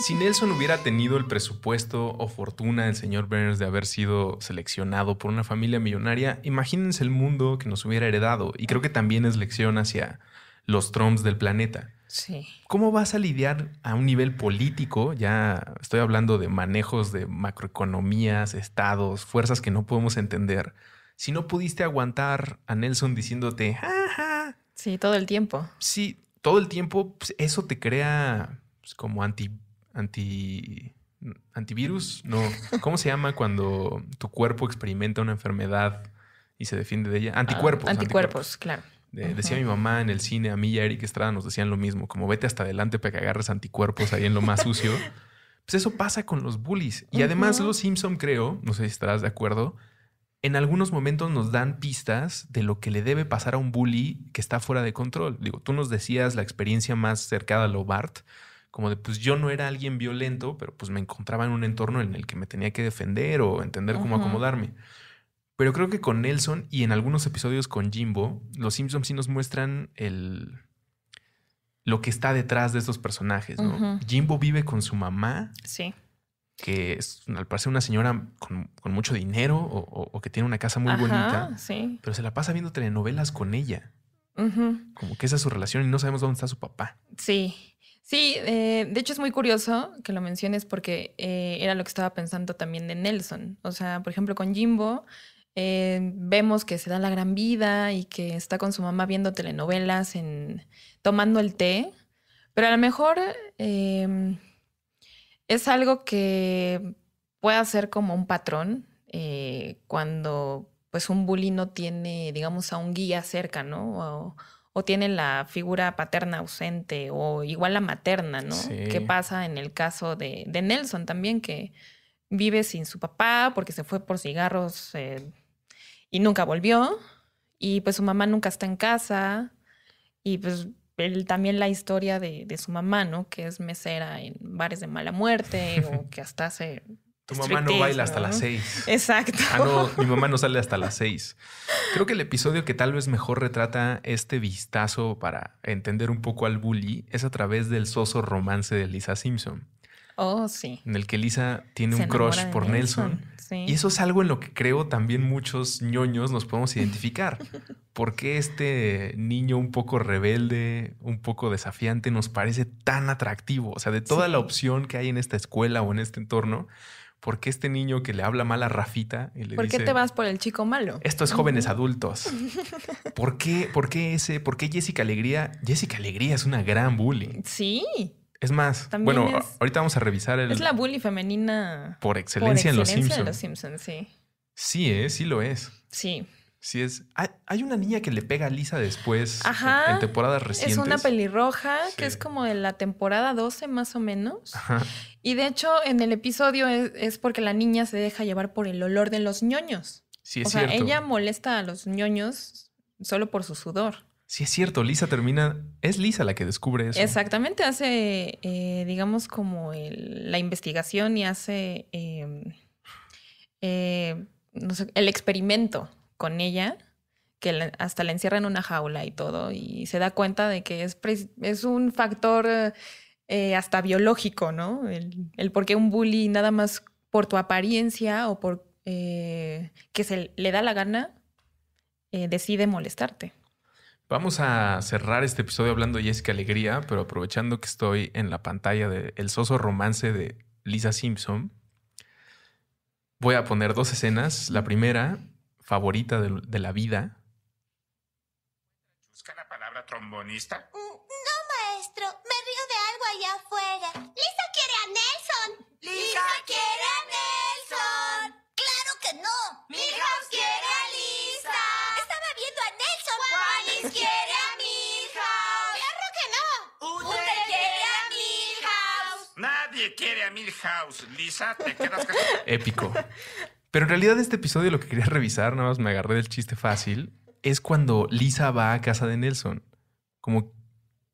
Si Nelson hubiera tenido el presupuesto o fortuna del señor Berners de haber sido seleccionado por una familia millonaria, imagínense el mundo que nos hubiera heredado. Y creo que también es lección hacia los Trumps del planeta. Sí. ¿Cómo vas a lidiar a un nivel político? Ya estoy hablando de manejos de macroeconomías, estados, fuerzas que no podemos entender. Si no pudiste aguantar a Nelson diciéndote, Sí, todo el tiempo. Sí, todo el tiempo, pues, eso te crea pues, como anti, antivirus, no. ¿Cómo se llama cuando tu cuerpo experimenta una enfermedad y se defiende de ella? Ah, anticuerpos, anticuerpos, claro decía mi mamá en el cine, a mí y a Eric Estrada nos decían lo mismo, como vete hasta adelante para que agarres anticuerpos ahí en lo más sucio. pues eso pasa con los bullies. Y además los Simpson creo, no sé si estarás de acuerdo, en algunos momentos nos dan pistas de lo que le debe pasar a un bully que está fuera de control. Digo, tú nos decías la experiencia más cercana a lo Bart, como de pues yo no era alguien violento, pero pues me encontraba en un entorno en el que me tenía que defender o entender cómo acomodarme. Pero creo que con Nelson y en algunos episodios con Jimbo, los Simpsons sí nos muestran el, lo que está detrás de estos personajes, ¿no? Jimbo vive con su mamá. Sí. Que es, al parecer, una señora con, mucho dinero o, que tiene una casa muy bonita. Pero se la pasa viendo telenovelas con ella. Como que esa es su relación y no sabemos dónde está su papá. Sí. Sí, eh, de hecho es muy curioso que lo menciones porque eh, era lo que estaba pensando también de Nelson. O sea, por ejemplo, con Jimbo, eh, vemos que se da la gran vida y que está con su mamá viendo telenovelas, en, tomando el té, pero a lo mejor em, es algo que puede ser como un patrón eh, cuando pues un bully no tiene, digamos, a un guía cerca, ¿no? O, tiene la figura paterna ausente o igual la materna, ¿no? ¿Qué pasa en el caso de, Nelson también, que vive sin su papá porque se fue por cigarros eh, y nunca volvió y pues su mamá nunca está en casa y pues también la historia de, su mamá, ¿no? Que es mesera en bares de mala muerte o que hasta hace... Tu mamá no baila hasta las seis. Exacto. Ah, no, mi mamá no sale hasta las seis. Creo que el episodio que tal vez mejor retrata este vistazo para entender un poco al bully es a través del soso romance de Lisa Simpson. Oh, sí. En el que Lisa tiene un crush por Nelson. Y eso es algo en lo que creo también muchos ñoños nos podemos identificar. porque este niño un poco rebelde, un poco desafiante, nos parece tan atractivo? O sea, de toda la opción que hay en esta escuela o en este entorno, ¿por qué este niño que le habla mal a Rafita? Y le ¿Por qué te vas por el chico malo? Esto es jóvenes adultos. ¿Por qué, por ese? ¿Por qué Jessica Alegría? Jessica Alegría es una gran bully. Sí. Es más, bueno, ahorita vamos a revisar el. Es la bully femenina. Por excelencia, en los Simpsons. sí. Sí, ¿eh? sí lo es. Sí. Sí es. Hay, una niña que le pega a Lisa después en, temporadas recientes. Es una pelirroja que es como de la temporada 12 más o menos. Ajá. Y de hecho en el episodio es, porque la niña se deja llevar por el olor de los ñoños. Sí, es o sea, ella molesta a los ñoños solo por su sudor. Si es cierto, Lisa termina, es Lisa la que descubre eso. Exactamente, hace, eh, digamos, como la investigación y hace, em, eh, el experimento con ella, que hasta la encierra en una jaula y todo, y se da cuenta de que es, es un factor eh, hasta biológico, ¿no? El, el, por qué un bully nada más por tu apariencia o por que se le da la gana, decide molestarte. Vamos a cerrar este episodio hablando de Jessica Alegría, pero aprovechando que estoy en la pantalla de El soso romance de Lisa Simpson, voy a poner dos escenas. La primera, favorita de, la vida. ¿Busca la palabra trombonista? Mm, no, maestro. Me río de algo allá afuera. Lisa quiere a Nelson. Lisa, quiere a Nelson. Claro que no. Mija. House, Lisa, te quedas casi... Épico. Pero en realidad este episodio lo que quería revisar, nada más me agarré del chiste fácil, es cuando Lisa va a casa de Nelson. Como,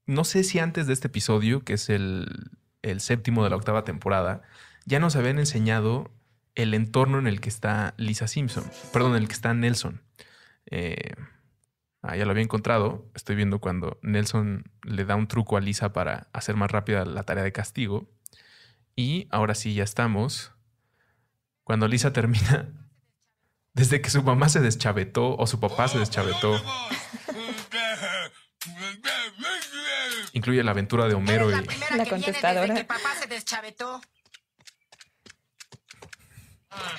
no sé si antes de este episodio, que es el, séptimo de la octava temporada, ya nos habían enseñado el entorno en el que está Lisa Simpson, perdón, en el que está Nelson. Eh, ah, ya lo había encontrado, estoy viendo cuando Nelson le da un truco a Lisa para hacer más rápida la tarea de castigo. Y ahora sí, ya estamos. Cuando Lisa termina, desde que su mamá se deschavetó o su papá se deschavetó. Incluye la aventura de Homero y la contestadora. que papá se deschavetó. Ah.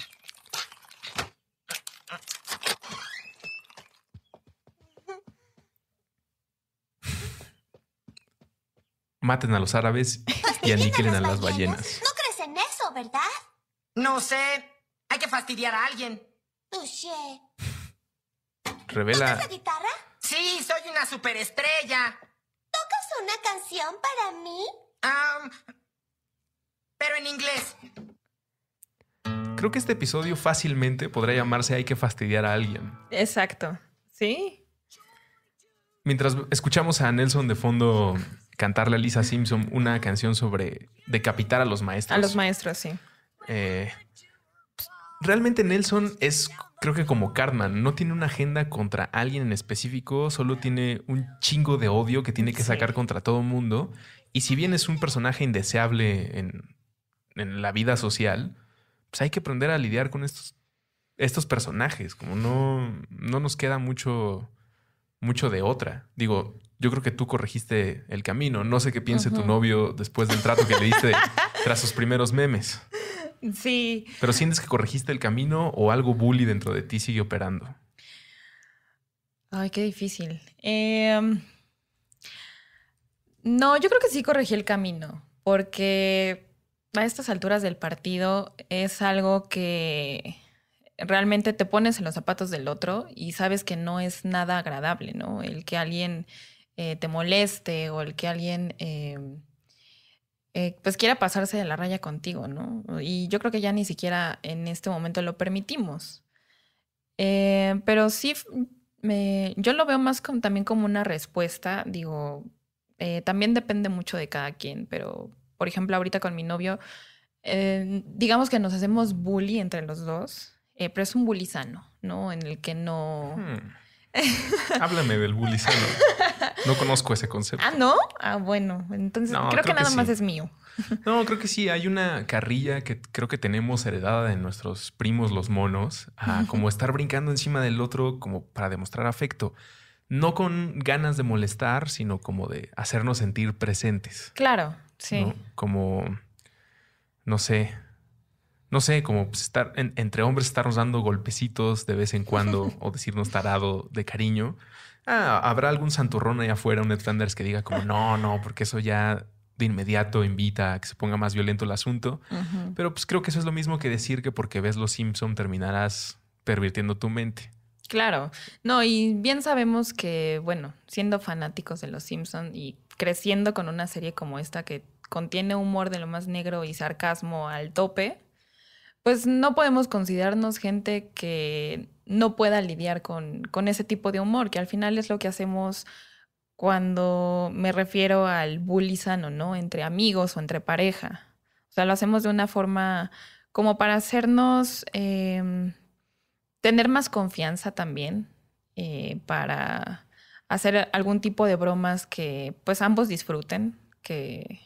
maten a los árabes y aniquilen a las ballenas. No crees en eso, ¿verdad? No sé. Hay que fastidiar a alguien. Tushé. Revela. ¿Tocas la guitarra? Sí, soy una superestrella. ¿Tocas una canción para mí? pero en inglés. Creo que este episodio fácilmente podrá llamarse Hay que fastidiar a alguien. Exacto. Sí. Mientras escuchamos a Nelson de fondo cantarle a Lisa Simpson una canción sobre decapitar a los maestros. A los maestros, sí. Eh, realmente Nelson es, creo que como Cartman, no tiene una agenda contra alguien en específico, solo tiene un chingo de odio que tiene que sacar contra todo el mundo. Y si bien es un personaje indeseable en, en, la vida social, pues hay que aprender a lidiar con estos, estos personajes, como no, no nos queda mucho, mucho de otra. Digo, yo creo que tú corregiste el camino. No sé qué piense tu novio después del trato que le diste tras sus primeros memes. Sí. Pero sientes que corregiste el camino o algo bully dentro de ti sigue operando. Ay, qué difícil. Em, no, yo creo que sí corregí el camino, porque a estas alturas del partido es algo que realmente te pones en los zapatos del otro y sabes que no es nada agradable, ¿no? El que alguien eh, te moleste o el que alguien em, eh, pues quiera pasarse de la raya contigo, ¿no? Y yo creo que ya ni siquiera en este momento lo permitimos. Eh, pero sí, me, yo lo veo más también como una respuesta, digo, también depende mucho de cada quien, pero por ejemplo ahorita con mi novio, digamos que nos hacemos bully entre los dos, pero es un bully sano, ¿no? En el que no... Háblame del bully No conozco ese concepto. Ah, no? Ah, bueno. Entonces creo, que, nada más es mío. No, creo que sí. Hay una carrilla que creo que tenemos heredada de nuestros primos los monos, a como estar brincando encima del otro como para demostrar afecto. No con ganas de molestar, sino como de hacernos sentir presentes. Claro, sí. Como, no sé, no sé, como pues, estar entre hombres, estarnos dando golpecitos de vez en cuando o decirnos tarado de cariño. Ah, habrá algún santurrón ahí afuera, un Flanders que diga como no, no, porque eso ya de inmediato invita a que se ponga más violento el asunto. Pero pues creo que eso es lo mismo que decir que porque ves Los Simpson terminarás pervirtiendo tu mente. Claro, no, y bien sabemos que, bueno, siendo fanáticos de Los Simpson y creciendo con una serie como esta que contiene humor de lo más negro y sarcasmo al tope, pues no podemos considerarnos gente que no pueda lidiar con, ese tipo de humor, que al final es lo que hacemos cuando me refiero al bully sano, ¿no? Entre amigos o entre pareja. O sea, lo hacemos de una forma como para hacernos em, tener más confianza también, eh, para hacer algún tipo de bromas que pues ambos disfruten, que,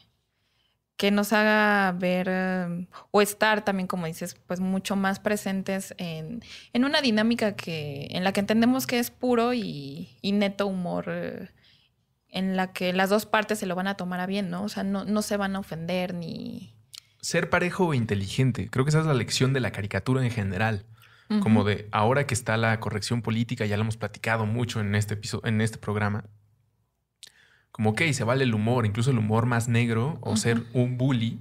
que nos haga ver em, o estar también, como dices, pues mucho más presentes en, una dinámica que, en la que entendemos que es puro y, neto humor, eh, en la que las dos partes se lo van a tomar a bien, ¿no? O sea, no, se van a ofender ni... Ser parejo e inteligente, creo que esa es la lección de la caricatura en general como de ahora que está la corrección política, ya lo hemos platicado mucho en este episodio, en este programa, como, ok, se vale el humor, incluso el humor más negro o ser un bully,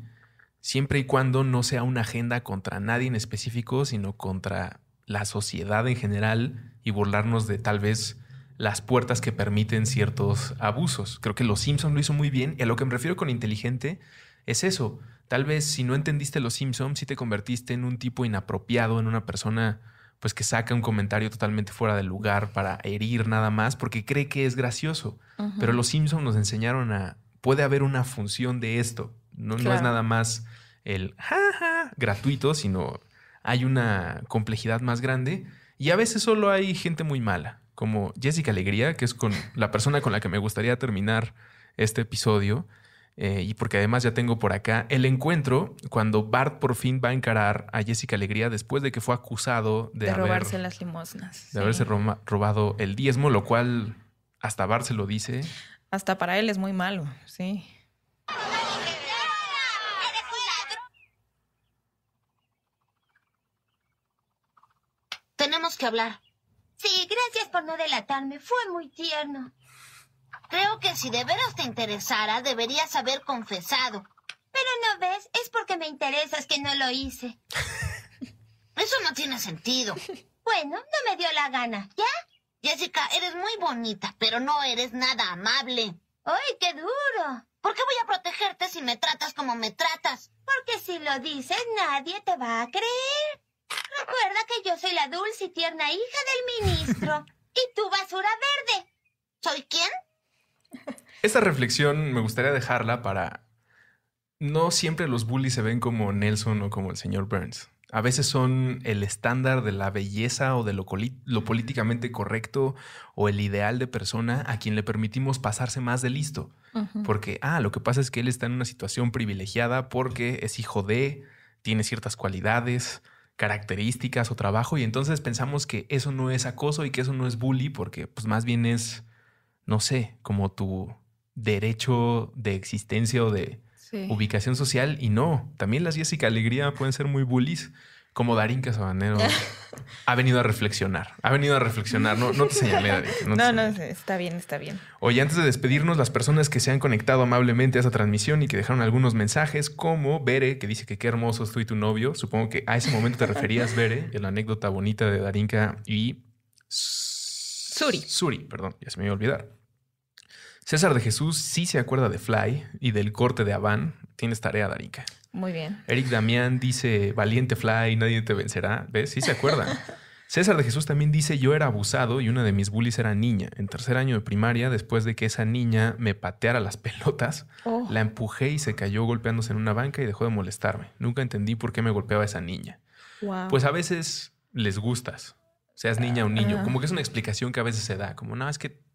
siempre y cuando no sea una agenda contra nadie en específico, sino contra la sociedad en general y burlarnos de tal vez las puertas que permiten ciertos abusos. Creo que Los Simpson lo hizo muy bien y a lo que me refiero con inteligente es eso. Tal vez si no entendiste Los Simpson, si sí te convertiste en un tipo inapropiado, en una persona pues que saca un comentario totalmente fuera de lugar para herir nada más porque cree que es gracioso. Pero los Simpsons nos enseñaron a, puede haber una función de esto. No, es nada más el jaja gratuito, sino hay una complejidad más grande y a veces solo hay gente muy mala, como Jessica Alegría, que es con la persona con la que me gustaría terminar este episodio, eh, y porque además ya tengo por acá el encuentro cuando Bart por fin va a encarar a Jessica Alegría después de que fue acusado de, las limosnas. De haberse robado el diezmo, lo cual hasta Bart se lo dice. Hasta para él es muy malo, sí. Tenemos que hablar. Sí, gracias por no delatarme. Fue muy tierno. Creo que si de veras te interesara, deberías haber confesado. Pero no ves, es porque me interesas que no lo hice. Eso no tiene sentido. Bueno, no me dio la gana, ¿ya? Jessica, eres muy bonita, pero no eres nada amable. ¡Ay, qué duro! ¿Por qué voy a protegerte si me tratas como me tratas? Porque si lo dices, nadie te va a creer. Recuerda que yo soy la dulce y tierna hija del ministro. y tú basura verde. ¿Soy quién? Esta reflexión me gustaría dejarla para... No siempre los bullies se ven como Nelson o como el señor Burns. A veces son el estándar de la belleza o de lo, lo, políticamente correcto o el ideal de persona a quien le permitimos pasarse más de listo. Porque, ah, lo que pasa es que él está en una situación privilegiada porque es hijo de, tiene ciertas cualidades, características o trabajo y entonces pensamos que eso no es acoso y que eso no es bully porque pues más bien es, no sé, como tu derecho de existencia o de ubicación social. Y no, también las Jessica Alegría pueden ser muy bullies, como Darinka Sabanero ha venido a reflexionar, ha venido a reflexionar. No, te señalé, Darín. No, no, está bien, está bien. Oye, antes de despedirnos, las personas que se han conectado amablemente a esa transmisión y que dejaron algunos mensajes, como Bere, que dice que qué hermoso estoy tu novio. Supongo que a ese momento te referías, Bere, en la anécdota bonita de Darinka y... Suri. Suri, perdón, ya se me iba a olvidar. César de Jesús sí se acuerda de Fly y del corte de Aván. Tienes tarea, Darica. Muy bien. Eric Damián dice, valiente Fly, nadie te vencerá. ¿Ves? Sí se acuerda. César de Jesús también dice, yo era abusado y una de mis bullies era niña. En tercer año de primaria, después de que esa niña me pateara las pelotas, oh. la empujé y se cayó golpeándose en una banca y dejó de molestarme. Nunca entendí por qué me golpeaba esa niña. Pues a veces les gustas, seas niña o niño. Como que es una explicación que a veces se da, como, no, es que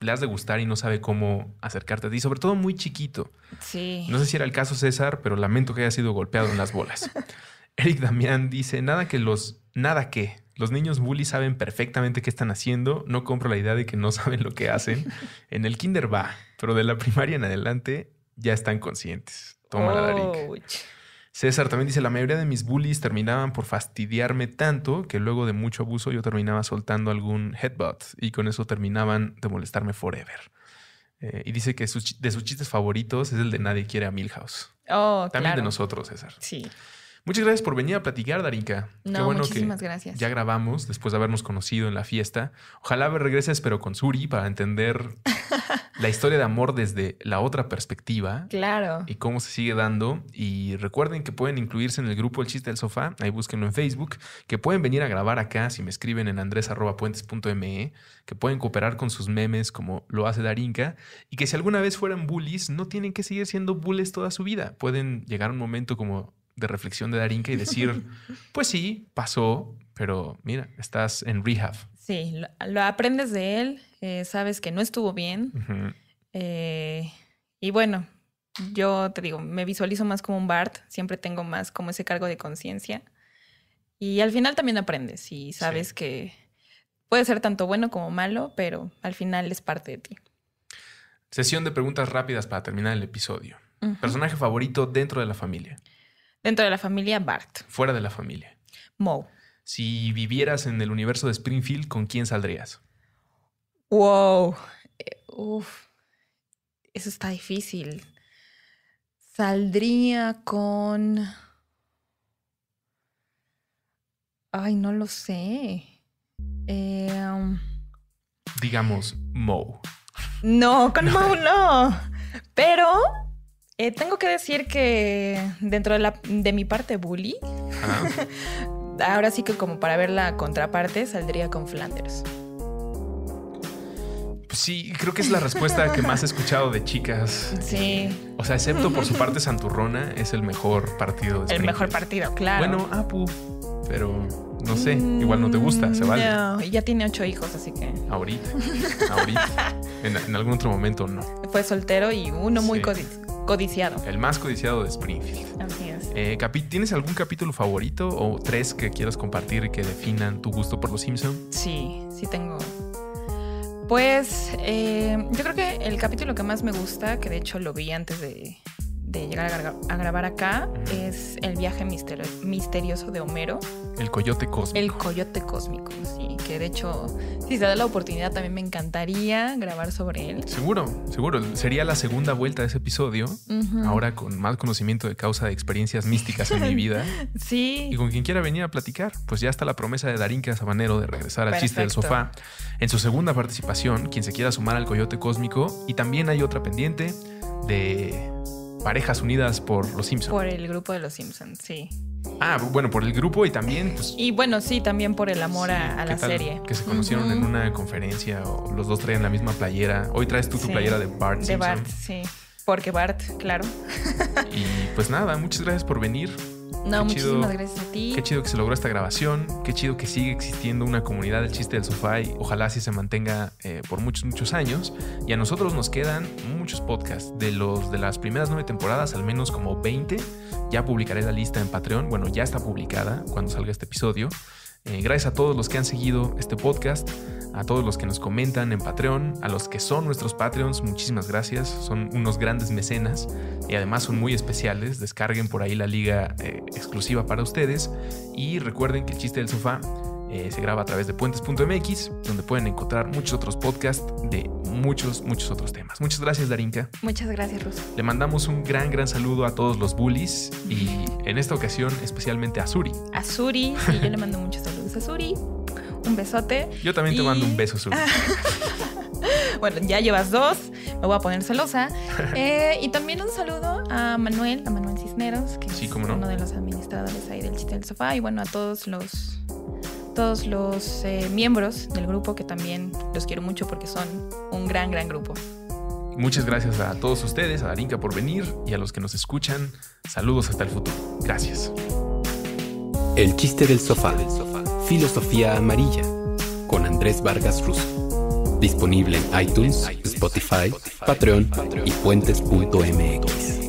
le has de gustar y no sabe cómo acercarte a ti, sobre todo muy chiquito. Sí. No sé si era el caso César, pero lamento que haya sido golpeado en las bolas. Eric Damián dice, nada que los, nada que, los niños bully saben perfectamente qué están haciendo, no compro la idea de que no saben lo que hacen. En el kinder va, pero de la primaria en adelante ya están conscientes. Toma la Darik. César también dice, la mayoría de mis bullies terminaban por fastidiarme tanto que luego de mucho abuso yo terminaba soltando algún headbutt y con eso terminaban de molestarme forever. Eh, y dice que de sus chistes favoritos es el de Nadie quiere a Milhouse. Oh, también de nosotros, César. Sí. Muchas gracias por venir a platicar, Darinka. Qué bueno que gracias. Ya grabamos después de habernos conocido en la fiesta. Ojalá regreses, pero con Suri, para entender la historia de amor desde la otra perspectiva. Claro. Y cómo se sigue dando. Y recuerden que pueden incluirse en el grupo El Chiste del Sofá. Ahí búsquenlo en Facebook. Que pueden venir a grabar acá si me escriben en andres.puentes.me. Que pueden cooperar con sus memes como lo hace Darinka. Y que si alguna vez fueran bullies, no tienen que seguir siendo bullies toda su vida. Pueden llegar un momento como de reflexión de Darinka y decir, pues sí, pasó, pero mira, estás en rehab. Sí, lo, aprendes de él, eh, sabes que no estuvo bien. Eh, y bueno, yo te digo, me visualizo más como un Bart, siempre tengo más como ese cargo de conciencia. Y al final también aprendes y sabes que puede ser tanto bueno como malo, pero al final es parte de ti. Sesión de preguntas rápidas para terminar el episodio. Personaje favorito dentro de la familia. Dentro de la familia, Bart. Fuera de la familia. Mo. Si vivieras en el universo de Springfield, ¿con quién saldrías? Wow. Eh, uf. Eso está difícil. Saldría con. Ay, no lo sé. Em, Digamos, Mo. No, con Mo no. Pero eh, tengo que decir que dentro de, mi parte bully, ahora sí que como para ver la contraparte saldría con Flanders. Sí, creo que es la respuesta que más he escuchado de chicas. Sí. O sea, excepto por su parte santurrona, es el mejor partido. De el mejor partido, claro. Bueno, Apu, ah, pero no sé, igual no te gusta, se vale. ya tiene ocho hijos, así que. Ahorita, ahorita. en, algún otro momento no. Fue soltero y uno muy sí. Codiciado. El más codiciado de Springfield. Así es. Eh, ¿Tienes algún capítulo favorito o tres que quieras compartir que definan tu gusto por los Simpsons? Sí, sí tengo. Pues eh, yo creo que el capítulo que más me gusta, que de hecho lo vi antes de, de llegar a, grabar acá es el viaje misterioso de Homero. El coyote cósmico. El coyote cósmico, sí. Que de hecho, si se da la oportunidad, también me encantaría grabar sobre él. Seguro, seguro. Sería la segunda vuelta de ese episodio. Ahora con más conocimiento de causa de experiencias místicas en mi vida. sí. Y con quien quiera venir a platicar, pues ya está la promesa de Darín Sabanero de regresar al chiste del sofá. En su segunda participación, quien se quiera sumar al coyote cósmico. Y también hay otra pendiente de Parejas Unidas por Los Simpsons. Por el grupo de Los Simpsons, sí. Ah, bueno, por el grupo y también, pues, Y bueno, sí, también por el amor a, la serie. Que se conocieron en una conferencia o los dos traían la misma playera. Hoy traes tú tu playera de Bart. De Bart, sí. Porque Bart, claro. y pues nada, muchas gracias por venir. No, muchísimas gracias a ti. Qué chido que se logró esta grabación. Qué chido que sigue existiendo una comunidad del chiste del sofá y ojalá así se mantenga eh, por muchos, muchos años. Y a nosotros nos quedan muchos podcasts de, los, de las primeras nueve temporadas, al menos como 20. Ya publicaré la lista en Patreon. Bueno, ya está publicada cuando salga este episodio. Eh, gracias a todos los que han seguido este podcast a todos los que nos comentan en Patreon, a los que son nuestros Patreons, muchísimas gracias, son unos grandes mecenas y además son muy especiales, descarguen por ahí la liga eh, exclusiva para ustedes y recuerden que el chiste del sofá eh, se graba a través de puentes.mx, donde pueden encontrar muchos otros podcasts de muchos, muchos otros temas. Muchas gracias, Darinka. Muchas gracias, Ruso. Le mandamos un gran, gran saludo a todos los bullies y en esta ocasión especialmente a Suri. A Suri, sí, yo le mando muchos saludos a Suri un besote. Yo también te mando un beso, bueno, ya llevas dos, me voy a poner celosa. Eh, y también un saludo a Manuel, a Manuel Cisneros, que es uno de los administradores ahí del chiste del sofá, y bueno, a todos los todos los eh, miembros del grupo que también los quiero mucho porque son un gran, gran grupo. Muchas gracias a todos ustedes, a Darinka por venir y a los que nos escuchan. Saludos hasta el futuro. Gracias. El chiste del sofá. Del sofá. Filosofía Amarilla, con Andrés Vargas Russo. Disponible en iTunes, Spotify, Patreon y puentes.mx.